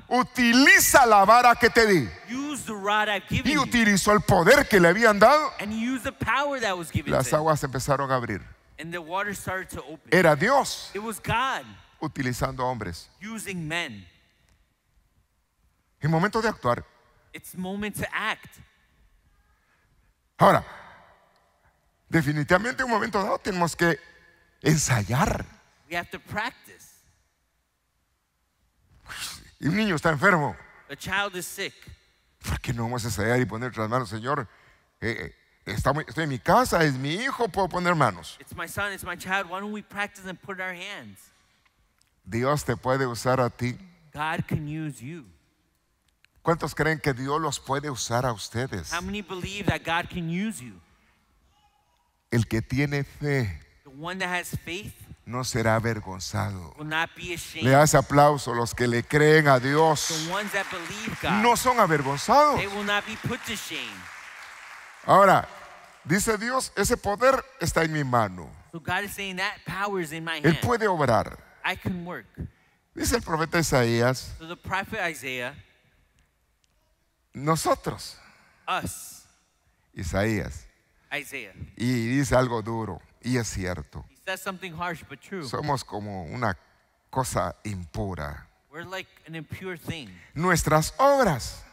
Utiliza la vara que te di. y utilizó el poder que le habían dado. Las aguas empezaron a abrir. Era Dios. Utilizando hombres. Es momento de actuar. Ahora, definitivamente en un momento dado tenemos que ensayar. El niño está enfermo. ¿Por qué no vamos a ensayar y poner las manos, Señor? Eh, eh, estoy en mi casa, es mi hijo, puedo poner manos. Dios te puede usar a ti. ¿Cuántos creen que Dios los puede usar a ustedes? El que tiene fe no será avergonzado. Le hace aplauso los que le creen a Dios. No son avergonzados. Ahora, dice Dios, ese poder está en mi mano. Él puede obrar. Dice el profeta Isaías, So the prophet nosotros. Isaías. Y dice algo duro, y es cierto. Somos como una cosa impura. Nuestras obras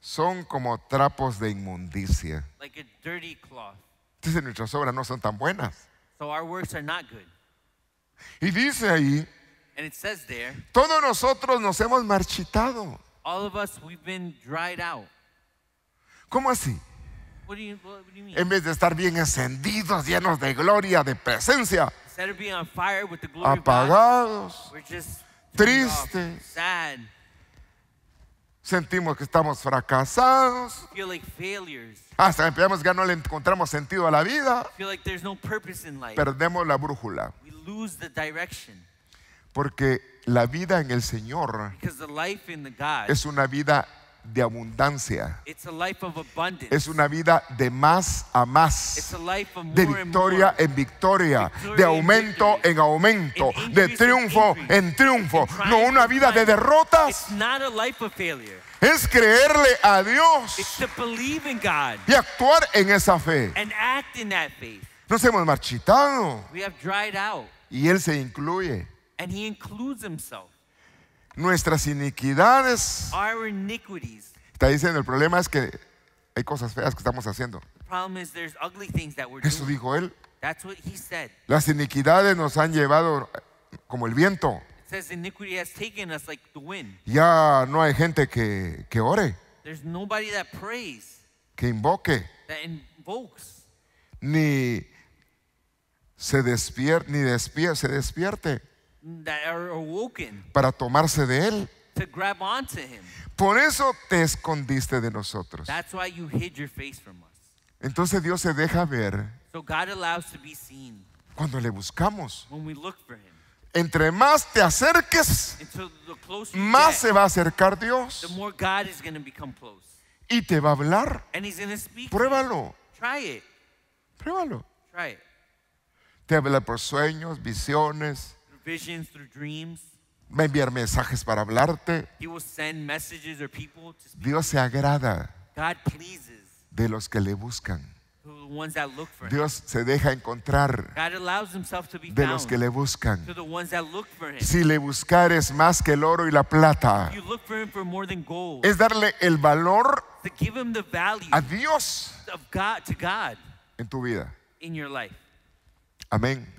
son como trapos de inmundicia. Dice nuestras obras no son tan buenas. Y dice ahí, todos nosotros nos hemos marchitado. ¿Cómo así? En vez de estar bien encendidos, llenos de gloria, de presencia, apagados, tristes, sentimos que estamos fracasados, hasta empezamos que ya no le encontramos sentido a la vida, perdemos la brújula. Porque la vida en el Señor es una vida de abundancia. Es una vida de más a más, de victoria en victoria, de aumento en aumento, de triunfo en triunfo. No una vida de derrotas. Es creerle a Dios y actuar en esa fe. Nos hemos marchitado y Él se incluye. Nuestras iniquidades. te dicen Está diciendo, el problema es que hay cosas feas que estamos haciendo. Eso dijo él. Las iniquidades nos han llevado como el viento. Ya no hay gente que, que ore. Que invoque. Ni se despierte, ni se despierte para tomarse de él. Por eso te escondiste de nosotros. Entonces Dios se deja ver cuando le buscamos. Entre más te acerques, más se va a acercar Dios. Y te va a hablar. Pruébalo. Pruébalo. Try Te habla por sueños, visiones Va a enviar mensajes para hablarte. Dios se agrada de los que le buscan. Dios se deja encontrar de los que le buscan. Si le buscar es más que el oro y la plata, es darle el valor a Dios en tu vida. Amén.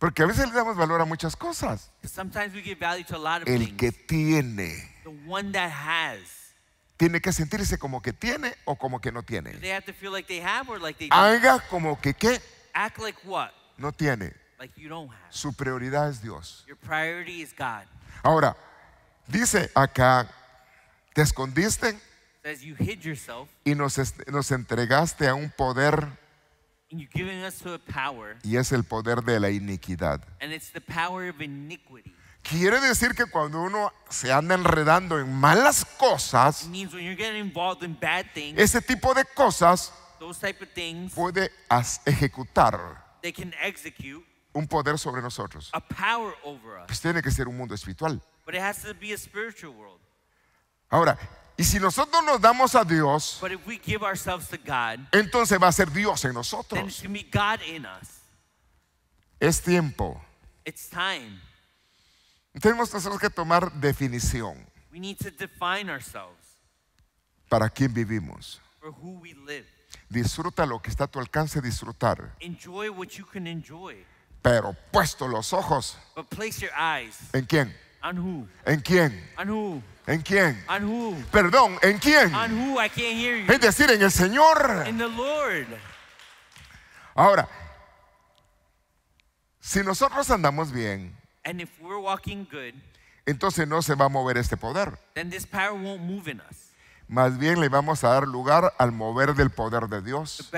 Porque a veces le damos valor a muchas cosas. El que tiene. tiene que sentirse como que tiene o como que no tiene. Haga como que qué. No tiene. Su prioridad es Dios. Ahora, dice acá, te escondiste y nos, nos entregaste a un poder y es el poder de la iniquidad. Quiere decir que cuando uno se anda enredando en malas cosas, ese tipo de cosas puede ejecutar un poder sobre nosotros. Pues tiene que ser un mundo espiritual. Ahora, y si nosotros nos damos a Dios, entonces va a ser Dios en nosotros. Es tiempo. Tenemos nosotros que tomar definición para quién vivimos. Disfruta lo que está a tu alcance disfrutar, pero puesto los ojos, en quién? ¿En quién? ¿En quién? Perdón, ¿en quién? Es decir, en el Señor. Ahora, si nosotros andamos bien, entonces no se va a mover este poder. Más bien le vamos a dar lugar al mover del poder de Dios.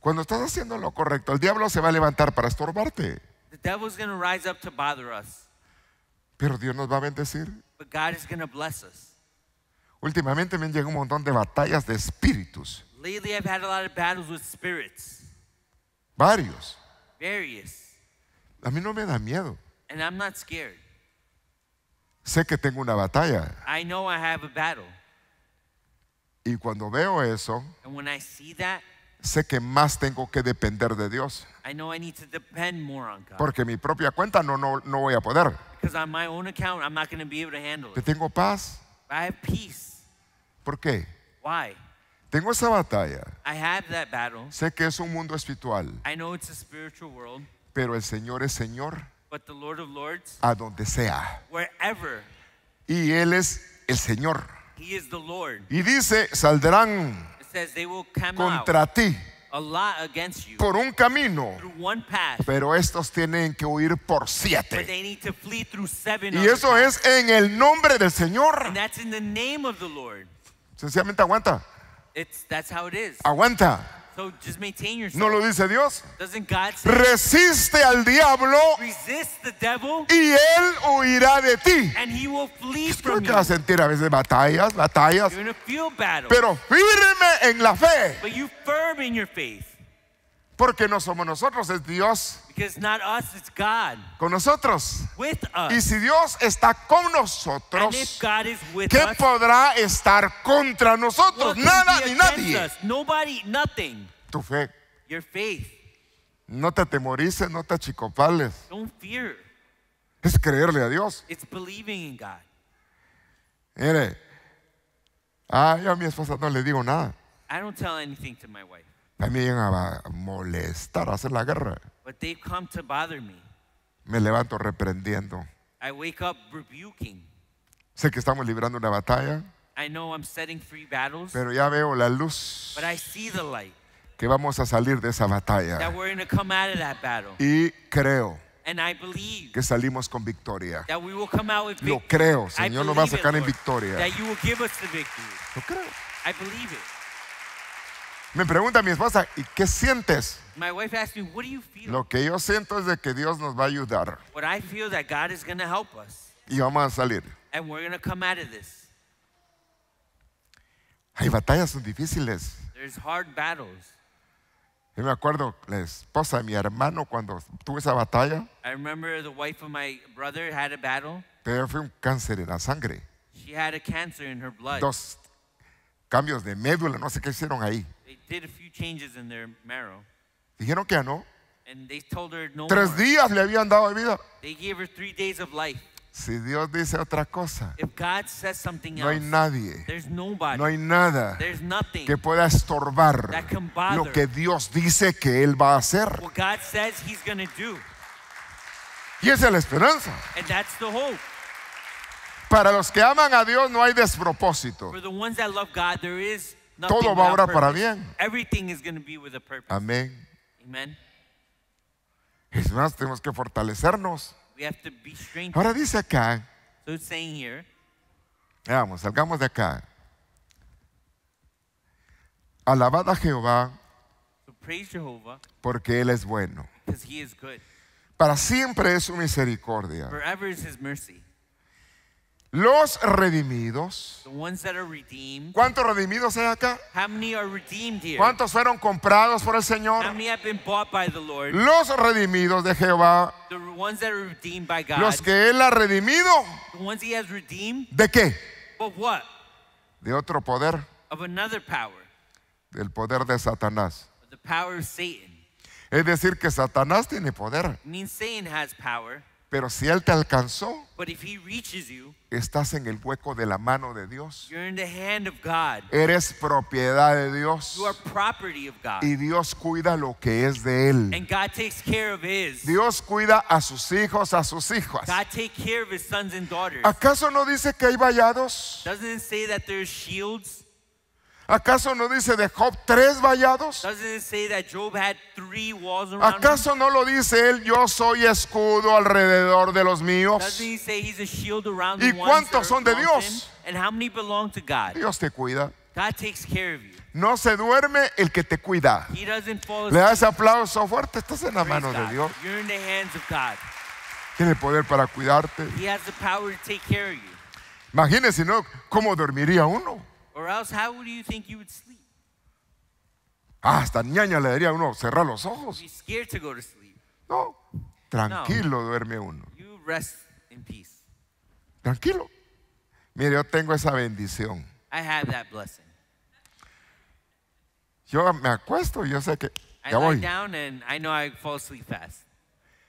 Cuando estás haciendo lo correcto, el diablo se va a levantar para estorbarte. The devil's going to rise up to bother us. Pero Dios nos va a bendecir. But God is going to bless us. Últimamente me han llegado un montón de batallas de espíritus. Lately I've had a lot of battles with spirits. Varios. Various. A mí no me da miedo. And I'm not scared. Sé que tengo una batalla. I know I have a battle. Y cuando veo eso, when I see that, sé que más tengo que depender de Dios. Porque mi propia cuenta no, no, voy a poder. Te tengo paz. ¿Por qué? Tengo esa batalla. Sé que es un mundo espiritual, pero el Señor es Señor a donde sea. Y Él es el Señor. Y dice, saldrán contra ti por un camino, pero estos tienen que huir por siete. Y eso es en el nombre del Señor. Sencillamente aguanta. Aguanta. ¿No lo dice Dios? Resiste al diablo y él huirá de ti. And he will pues a sentir a veces batallas, batallas. pero firme en la fe. Porque no somos nosotros, es Dios. not us, it's God. Con nosotros. Y si Dios está con nosotros, ¿qué podrá estar contra nosotros? Nada ni nadie. Tu fe. No te temorices, no te achicopales. Don't Es creerle a Dios. in Mire, yo a mi esposa no le digo nada. I don't tell anything to my wife. A a molestar, a hacer la guerra. me. levanto reprendiendo. Sé que estamos librando una batalla. Pero ya veo la luz. Que vamos a salir de esa batalla. Y creo. que salimos con victoria. Lo creo, Señor nos va a sacar en victoria. Lo creo. Me pregunta mi esposa, ¿y qué sientes? Lo que yo siento es de que Dios nos va a ayudar y vamos a salir. Hay batallas son difíciles. Yo me acuerdo la esposa de mi hermano cuando tuvo esa batalla, pero fue un cáncer en la sangre. Dos cambios de médula, no sé qué hicieron ahí. Dijeron que no. Tres días le habían dado de vida. Si Dios dice otra cosa, no hay nadie, no hay nada que pueda estorbar lo que Dios dice que Él va a hacer. Y esa es la esperanza. Para los que aman a Dios no hay despropósito todo va ahora para bien. Amén. Es más, tenemos que fortalecernos. Ahora dice acá. Veamos, salgamos de acá. Alabad a Jehová, porque Él es bueno. Para siempre es su misericordia. Los redimidos. ¿Cuántos redimidos hay acá? ¿Cuántos fueron comprados por el Señor? Los redimidos de Jehová. Los que Él ha redimido. ¿De qué? De otro poder. Del poder de Satanás. Es decir, que Satanás tiene poder. Pero si Él te alcanzó, estás en el hueco de la mano de Dios. Eres propiedad de Dios. Y Dios cuida lo que es de Él. Dios cuida a sus hijos, a sus hijas. ¿Acaso no dice que hay vallados? ¿Acaso no dice de Job tres vallados? ¿Acaso no lo dice él, yo soy escudo alrededor de los míos? ¿Y cuántos son de Dios? Dios te cuida. No se duerme el que te cuida. Le das aplauso fuerte, estás en la mano de Dios. Tiene poder para cuidarte. Imagínese, ¿no? ¿Cómo dormiría uno? Or else, how do you think you would sleep? Ah, hasta ñaña le daría a uno cerrar los ojos. You'd scared to go to sleep. No, tranquilo duerme uno. You rest in peace. Tranquilo. Mire, yo tengo esa bendición. I have that blessing. Yo me acuesto y yo sé que I ya lie down and I know I fall asleep fast.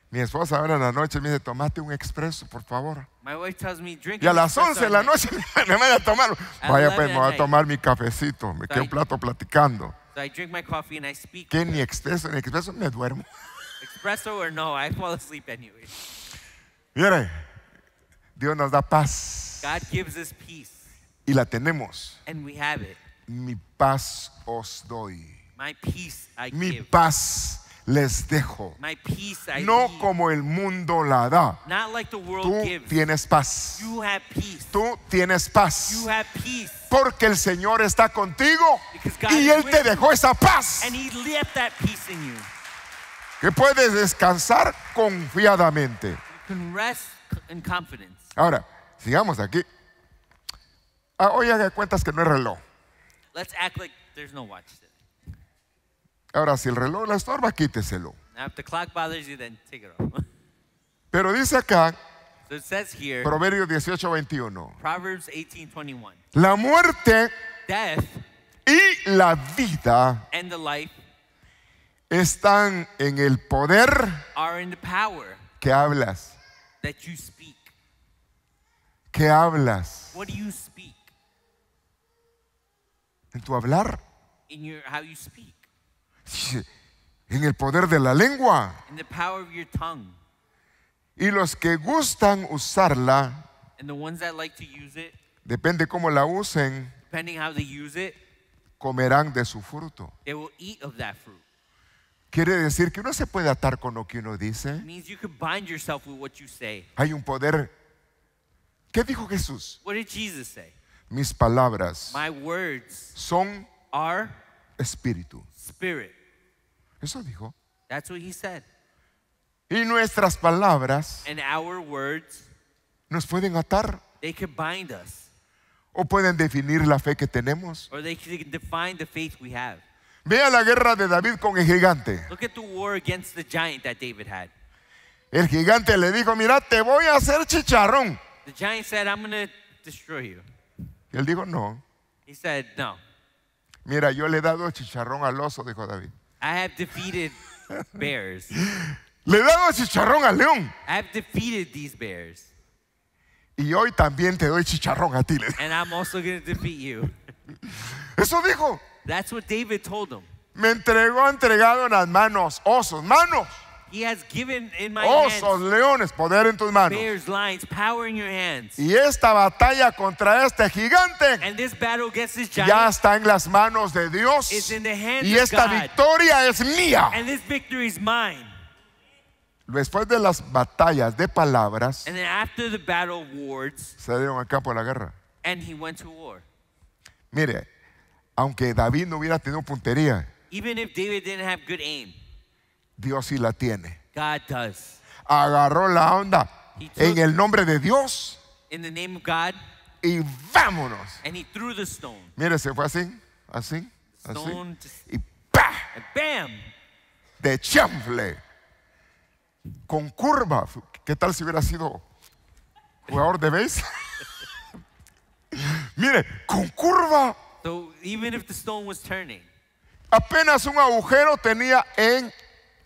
Mi esposa ahora en la noche me dice, tomate un expreso, por favor. y a las 11 de la noche pues, me voy a tomar. Vaya pues, me voy a tomar mi cafecito, me quedo un plato platicando. Que ni expreso, ni expreso me duermo. Expreso or no, I fall asleep anyway. Mire, Dios nos da paz. God gives us peace. Y la tenemos. And we have it. Mi paz os doy. My peace I mi paz les dejo. no como el mundo la da. Tú tienes paz. Tú tienes paz. Porque el Señor está contigo y Él te dejó esa paz. Que puedes descansar confiadamente. Ahora, sigamos aquí. Ah, hoy haga cuentas que no es reloj. no Ahora, si el reloj la estorba, quíteselo. Now, if the clock bothers you, then take it off. Pero dice acá, So it says here, Proverbios 18, 21. Proverbs 18, 21. La muerte Death y la vida and the life están en el poder are in the power que hablas, that you speak. que hablas, What do you speak? en tu hablar. In your how you speak. en el poder de la lengua. Y los que gustan usarla, depende cómo la usen, comerán de su fruto. Quiere decir que uno se puede atar con lo que uno dice. Hay un poder. ¿Qué dijo Jesús? Mis palabras son espíritu eso dijo. Y nuestras palabras nos pueden atar. O pueden definir la fe que tenemos. Or Vea la guerra de David con el gigante. El gigante le dijo, mira, te voy a hacer chicharrón. Y él dijo, no. no. Mira, yo le he dado chicharrón al oso, dijo David. I have defeated bears. Le daba chicharrón al león. I have defeated these bears. Y hoy también te doy chicharrón a ti. And I'm also going to defeat you. Eso dijo. That's what David told him. Me entregó entregado en las manos, osos, manos. He has given in my Osos, oh, hands, leones, poder en tus manos. Bears, lions, power in your hands. Y esta batalla contra este gigante And this battle against this giant ya está en las manos de Dios. Is in the hands y esta of God. victoria es mía. And this victory is mine. Después de las batallas de palabras, And then after the battle of words, se dieron al campo de la guerra. And he went to war. Mire, aunque David no hubiera tenido puntería, Even if David didn't have good aim, Dios sí la tiene. Agarró la onda en el nombre de Dios y vámonos. and he threw the stone. Mire, se fue así, así, así. Y ¡pa! bam! De chanfle. Con curva. ¿Qué tal si hubiera sido jugador de béisbol? Mire, con curva. even if the stone was turning, Apenas un agujero tenía en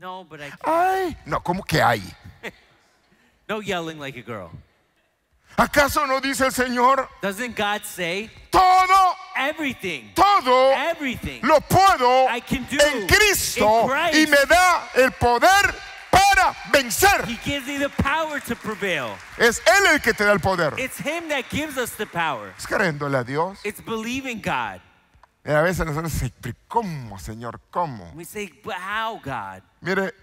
No, but I can't. Ay, no, ¿cómo que hay? no yelling like a girl. ¿Acaso no dice el Señor? Doesn't God say? Todo everything. Todo everything. Lo puedo I can do en Cristo y me da el poder para vencer. He gives me the power to prevail. Es él el que te da el poder. It's him that gives us the power. Es creyéndole a Dios. It's believing God a veces nosotros decimos, ¿cómo, Señor? ¿Cómo? Mire,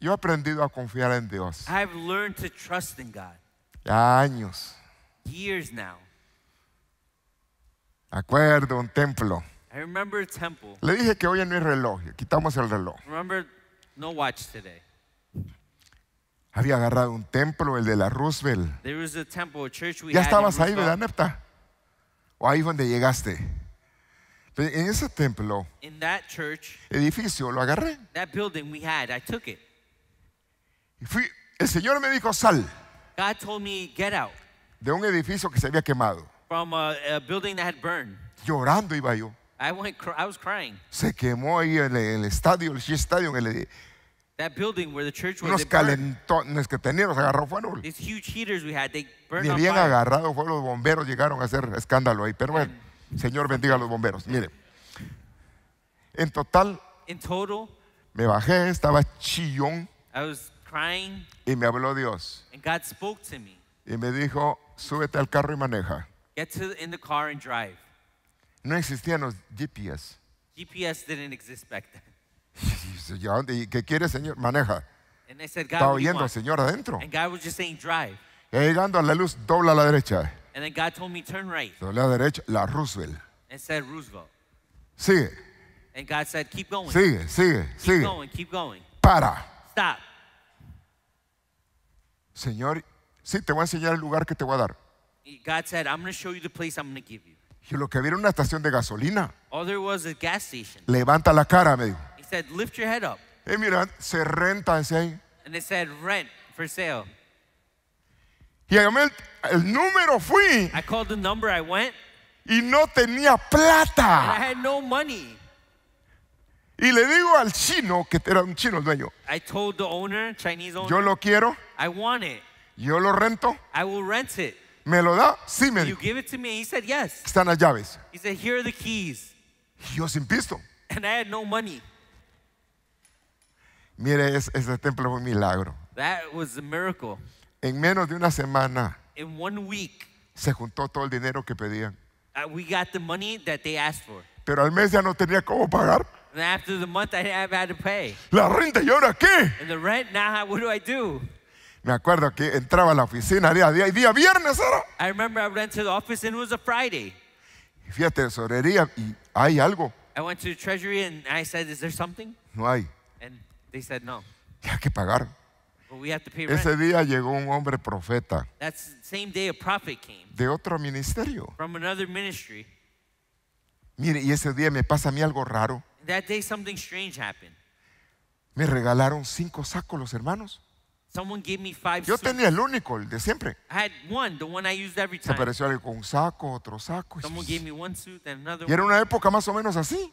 yo he aprendido a confiar en Dios. Ya años. Acuerdo, un templo. Le dije que hoy no hay reloj, quitamos el reloj. Había agarrado un templo, el de la Roosevelt. ya estabas ahí, ¿verdad, Nepta? ¿O ahí es donde llegaste? En ese templo, edificio, lo agarré. Y fui, el Señor me dijo, sal. De un edificio que se había quemado. Llorando iba yo. Se quemó ahí el, estadio, el estadio Stadium, el, Unos calentones que teníamos agarró fuego. Y habían agarrado fue los bomberos, llegaron a hacer escándalo ahí, pero bueno. Señor bendiga a los bomberos. Mire, en total, me bajé, estaba chillón. y me habló Dios. Y me dijo, súbete al carro y maneja. No existían los GPS. GPS ¿Y qué quiere, Señor? Maneja. Estaba oyendo, Señor, adentro. Y llegando a la luz, dobla a la derecha. And then God told me turn right. Sobre la derecha, la Roosevelt. And said Roosevelt. Sigue. And God said keep going. Sigue, sigue, keep sigue. Going, keep going. Para. Stop. Señor, sí, te voy a enseñar el lugar que te voy a dar. God said, I'm going to show you the place I'm going to give you. Y lo que vieron una estación de gasolina. All there was a gas station. Levanta la cara, me dijo. He said, lift your head up. Y eh, mira, se renta ese ahí. And they said, rent for sale. Y llamé el, el número, fui. I called the number, I went. Y no tenía plata. And I had no money. Y le digo al chino, que era un chino el dueño. I told the owner, Chinese owner. Yo lo quiero. I want it. Yo lo rento. I will rent it. ¿Me lo da? Sí, me You give it to me. He said yes. Están las llaves. He said, here are the keys. yo sin pisto. And I had no money. Mire, ese, ese templo fue un milagro. That was a miracle. En menos de una semana in one week, se juntó todo el dinero que pedían. uh, we got the money that they asked for. Pero al mes ya no tenía cómo pagar. And after the month, I have had to pay. La renta, ¿y ahora qué? And the rent, now how- what do I do? Me acuerdo que entraba a la oficina día día día viernes era. I remember I went to the office and it was a Friday. Fíjate, tesorería y hay algo. I went to the treasury and I said, Is there something? No hay. And they said, No. Ya que pagaron. Ese día llegó un hombre profeta de otro ministerio. Mire, y ese día me pasa a mí algo raro. Me regalaron cinco sacos los hermanos. Yo tenía el único, el de siempre. Se apareció alguien con un saco, otro saco. Y era una época más o menos así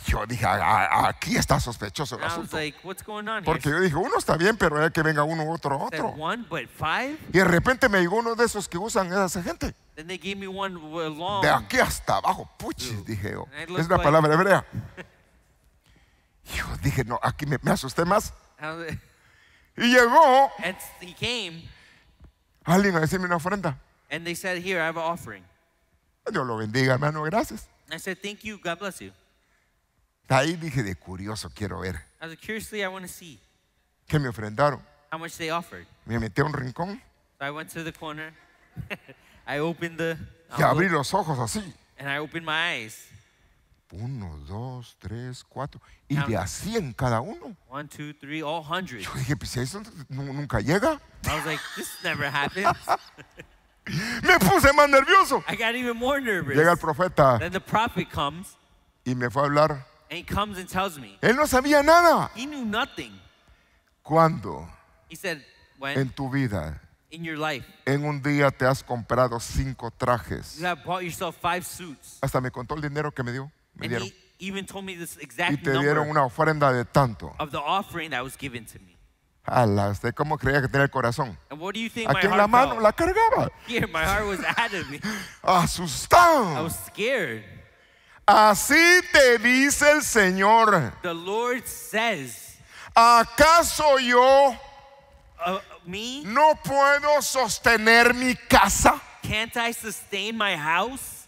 yo dije, aquí está sospechoso el asunto. Porque yo dije, uno está bien, pero hay que venga uno, otro, otro. Y de repente me llegó uno de esos que usan esa gente. De aquí hasta abajo, puchis, dije yo. Es la una palabra hebrea. Yo dije, no, aquí me, me asusté más. Y llegó alguien a decirme una ofrenda. Dios lo bendiga, hermano, gracias. I said, thank you, God bless you. Ahí dije de curioso, quiero ver. I was curiously, I want to see ¿Qué me ofrendaron? how much they offered. Me metí a un rincón So I went to the corner. I opened the y abrí los ojos así. and I opened my eyes. Uno, dos, tres, cuatro. Y de a cien cada uno. One, two, three, all hundred. Yo dije, pues eso nunca llega. I was like, this never happens. Me puse más nervioso. I got even more nervous. Llega el profeta Then the prophet comes y me fue a hablar. and he comes and tells me Él no sabía nada. he knew nothing. ¿Cuándo He said, when en tu vida, in your life en un día te has comprado cinco trajes? you have bought yourself five suits, Hasta me contó el dinero que me dio. Me and dieron. he even told me this Y te dieron una ofrenda de tanto. of the offering that was given to me. Ala, cómo creía que tenía el corazón? Aquí en la mano la cargaba. my heart was me. Asustado. I was scared. Así te dice el Señor. The Lord says, ¿Acaso yo uh, me? no puedo sostener mi casa? Can't I sustain my house?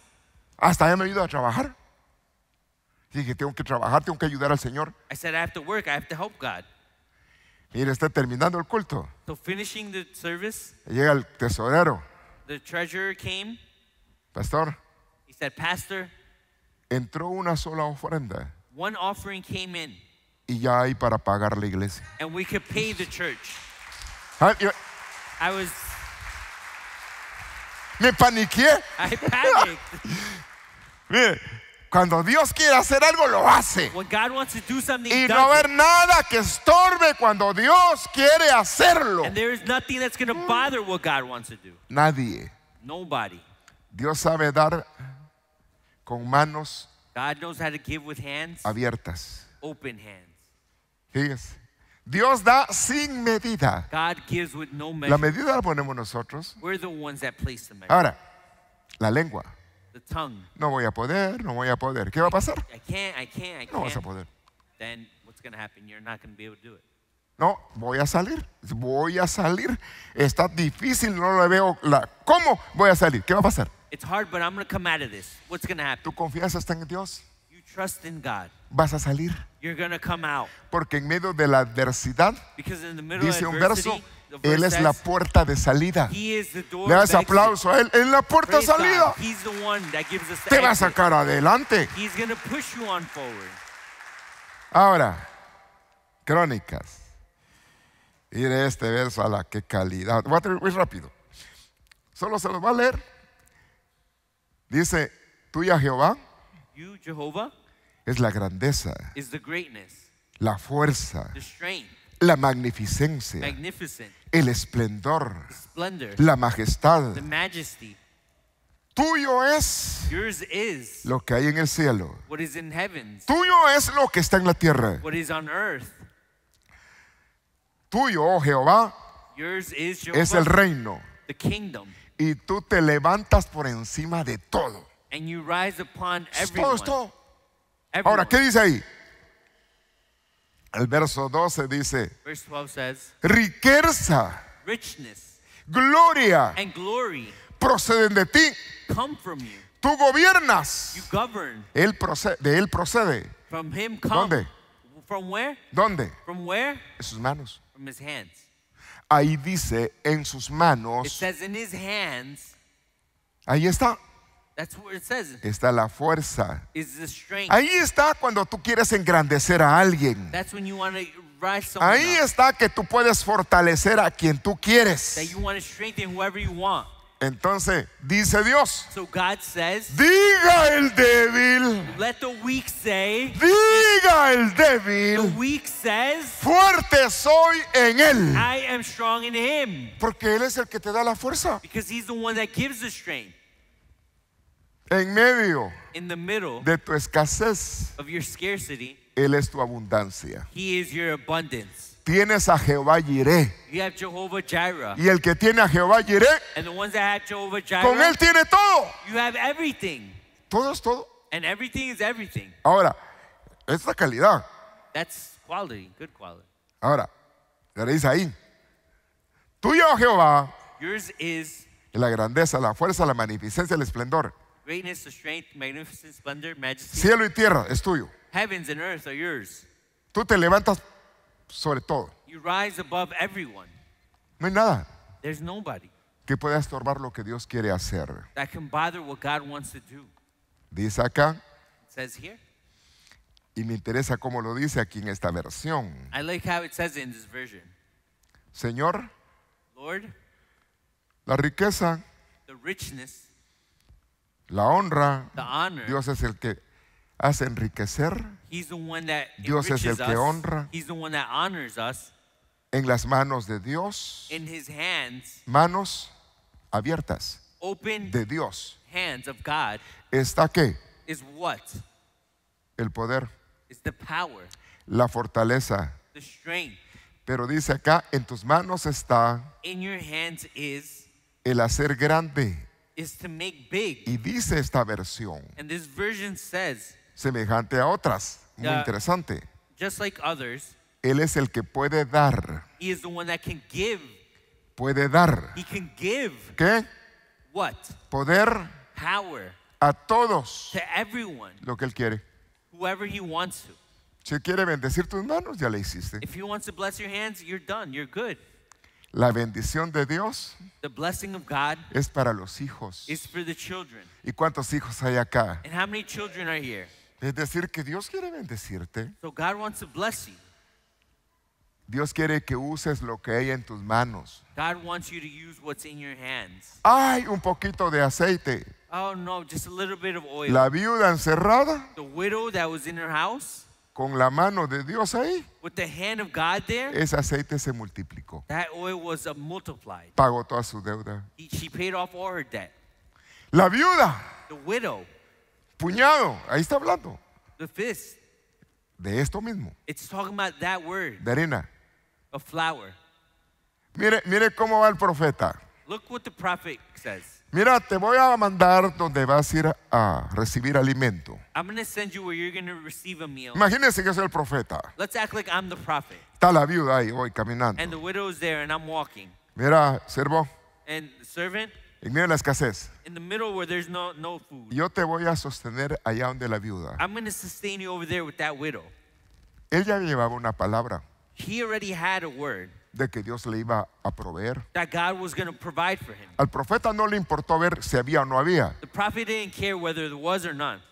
Hasta ya me he ido a trabajar. Dije, tengo que trabajar, tengo que ayudar al Señor. I said I have to work, I have to help God. Mire, está terminando el culto. So finishing the service, Llega el tesorero. The treasurer came. Pastor. He said, Pastor. Entró una sola ofrenda. One offering came in. Y ya hay para pagar la iglesia. And we could pay the church. Ah, I was. Me paniqué. I panicked. Mire. Cuando Dios quiere hacer algo, lo hace. y no haber nada que estorbe cuando Dios quiere hacerlo. Nadie. Dios sabe dar con manos abiertas. Open Dios da sin medida. la medida la ponemos nosotros. Ahora, la lengua the tongue. No voy a poder, no voy a poder. ¿Qué va a pasar? I can't, I can't, I can't. No vas a poder. Then what's going to happen? You're not going to be able to do it. No, voy a salir, voy a salir. Está difícil, no le veo la. ¿Cómo voy a salir? ¿Qué va a pasar? It's hard, but I'm going to come out of this. What's going to happen? Tu confianza está en Dios. You trust in God. Vas a salir. You're going to come out. Porque en medio de la adversidad, dice un verso él es la puerta de salida. Le das aplauso a Él. es la puerta de salida. Te va a sacar adelante. Ahora, crónicas. Mire este verso a la que calidad. Voy a muy rápido. Solo se los va a leer. Dice, tuya Jehová. es la grandeza. la fuerza la magnificencia, el esplendor, la majestad. Tuyo es lo que hay en el cielo. Tuyo es lo que está en la tierra. Tuyo, oh Jehová, es el reino. Y tú te levantas por encima de todo. todo. Ahora, ¿qué dice ahí? El verso 12 dice, Verse 12 says, riqueza, richness, gloria, and glory proceden de ti. Come from you. Tú gobiernas. You govern. Él procede, de él procede. From him come. ¿Dónde? From where? ¿Dónde? From where? En sus manos. From his hands. Ahí dice en sus manos. It says in his hands. Ahí está. Está la fuerza. Ahí está cuando tú quieres engrandecer a alguien. Ahí está que tú puedes fortalecer a quien tú quieres. Entonces dice Dios, diga el débil, diga el débil, fuerte soy en él, porque él es el que te da la fuerza, en medio de tu escasez, Él es tu abundancia. Tienes a Jehová Jireh. Y el que tiene a Jehová Jireh, con Él tiene todo. Todo es todo. Ahora, esta calidad. Ahora, le dice ahí, tuyo Jehová Yours la grandeza, la fuerza, la magnificencia, el esplendor. Cielo y tierra es tuyo. Tú te levantas sobre todo. No hay nada. Que pueda estorbar lo que Dios quiere hacer. Dice acá. Y me interesa cómo lo dice aquí en esta versión. Señor, la riqueza la honra, Dios es el que hace enriquecer. Dios es el que honra. en las manos de Dios. manos abiertas. de Dios. ¿Está qué? El poder. la fortaleza. Pero dice acá, en tus manos está. el hacer grande is to make big. Y dice esta versión, And this version says, semejante a otras, muy Yeah. interesante. just like others, Él es el que puede dar, he is the one that can give. puede dar, He can give ¿qué? what? Poder Power a todos to everyone, lo que Él quiere. whoever he wants to. Si quiere bendecir tus manos, ya le hiciste. If he wants to bless your hands, you're done. You're good. La bendición de Dios es para los hijos. ¿Y cuántos hijos hay acá? Es decir, que Dios quiere bendecirte. Dios quiere que uses lo que hay en tus manos. Hay Ay, un poquito de aceite. Oh, La viuda encerrada con la mano de Dios ahí, With the hand of God there, ese aceite se multiplicó. that oil was uh, multiplied. Pagó toda su deuda. He- she paid off all her debt. La viuda, The widow, puñado, ahí está hablando the fist, de esto mismo, it's talking about that word, de arena. of flour. Mire, mire cómo va el profeta. Look what the prophet says. Mira, te voy a mandar donde vas a ir a recibir alimento. Imagínense que soy el profeta. Está la viuda ahí hoy caminando. Mira, servo. y la escasez. Yo te voy a sostener allá donde la viuda. you Ella llevaba una palabra de que Dios le iba a proveer. Al profeta no le importó ver si había o no había.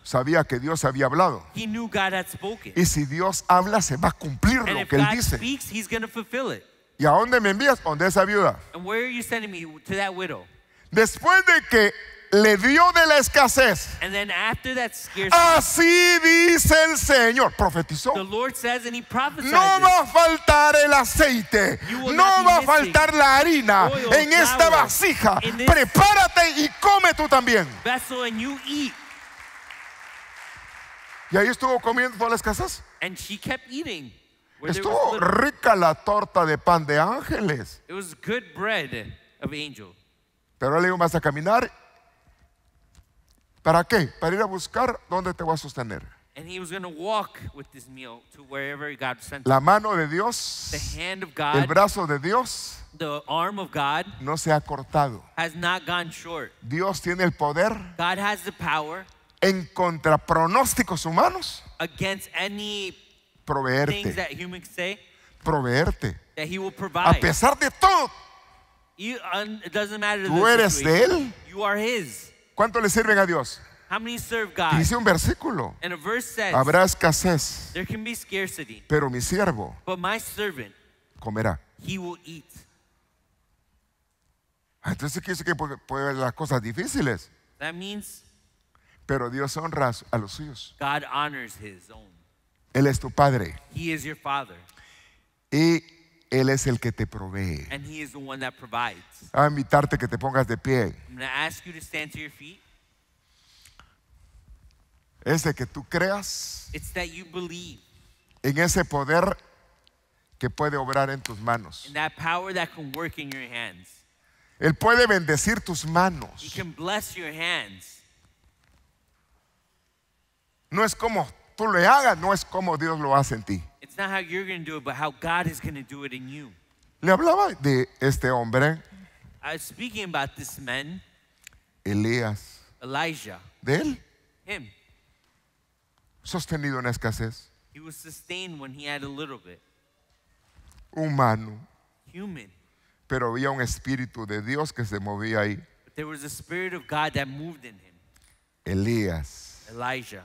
Sabía que Dios había hablado. Y si Dios habla, se va a cumplir lo que él dice. ¿Y a dónde me envías? donde esa viuda? Después de que le dio de la escasez. Así dice el Señor, profetizó. no va a faltar el aceite, no va a faltar la harina en esta vasija. Prepárate y come tú también. Y ahí estuvo comiendo toda las casas estuvo rica la torta de pan de ángeles. Pero él le digo, vas a caminar ¿Para qué? Para ir a buscar dónde te va a sostener. And he was going to walk with this meal to wherever God sent him. La mano de Dios, The hand of el God, brazo de Dios the arm of God no se ha cortado. has not gone short. Dios tiene el poder God has the power en contra pronósticos humanos, against any things proveerte, that humans say proveerte. that he will provide. A pesar de todo, You, un- it doesn't matter the Tú eres de él. You are his. ¿Cuánto le sirven a Dios? Dice un versículo. Habrá escasez. pero mi siervo comerá. Ah, entonces quiere decir que puede haber las cosas difíciles. pero Dios honra a los suyos. Él es tu padre. Y él es el que te provee. A invitarte que te pongas de pie. Es de que tú creas en ese poder que puede obrar en tus manos. Él puede bendecir tus manos. No es como tú le hagas, no es como Dios lo hace en ti. Le hablaba de este hombre, I was speaking about this man, Elías, Elijah, de él, him. sostenido en escasez, He was sustained when he had a little bit. humano, Human. pero había un espíritu de Dios que se movía ahí. But there was a spirit of God that moved in him. Elías Elijah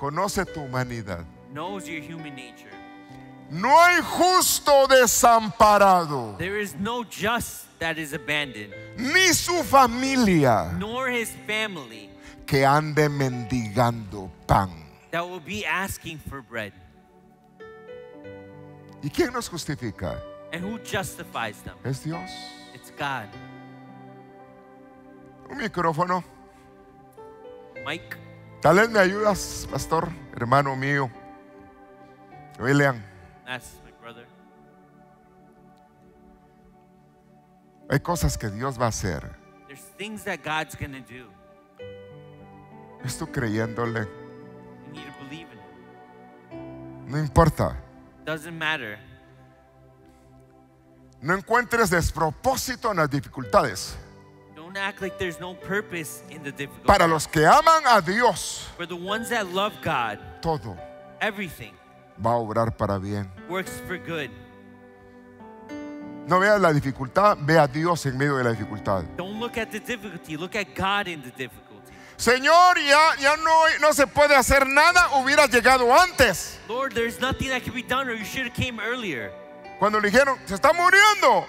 Conoce tu humanidad. Knows your human nature. No hay justo desamparado. There is no just that is abandoned. Ni su familia. Nor his family. Que ande mendigando pan. That will be asking for bread. ¿Y quién nos justifica? And who justifies them? Es Dios. It's God. Un micrófono. Mike. Tal vez me ayudas, pastor, hermano mío. William. Hay cosas que Dios va a hacer. There's Estoy creyéndole. No importa. No encuentres despropósito en las dificultades. Para los que aman a Dios, todo va a obrar para bien. No veas la dificultad, ve a Dios en medio de la dificultad. Señor, ya, ya no, no se puede hacer nada, hubiera llegado antes. Cuando le dijeron, se está muriendo,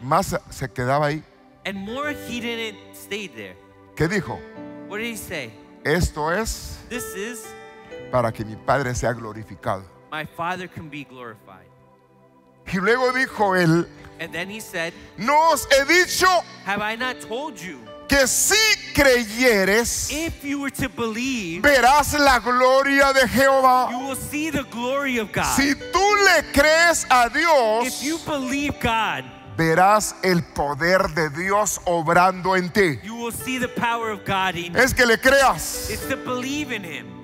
más se quedaba ahí And more he didn't stay there. ¿Qué dijo? What did he say? Esto es This is para que mi Padre sea glorificado. My father can be glorified. Y luego dijo él, And then he said, no os he dicho Have I not told you? que si creyeres, If you were to believe, verás la gloria de Jehová. you will see the glory of God. Si tú le crees a Dios, If you believe God, verás el poder de Dios obrando en ti. You will see the power of God in es que le creas. It's to believe in him.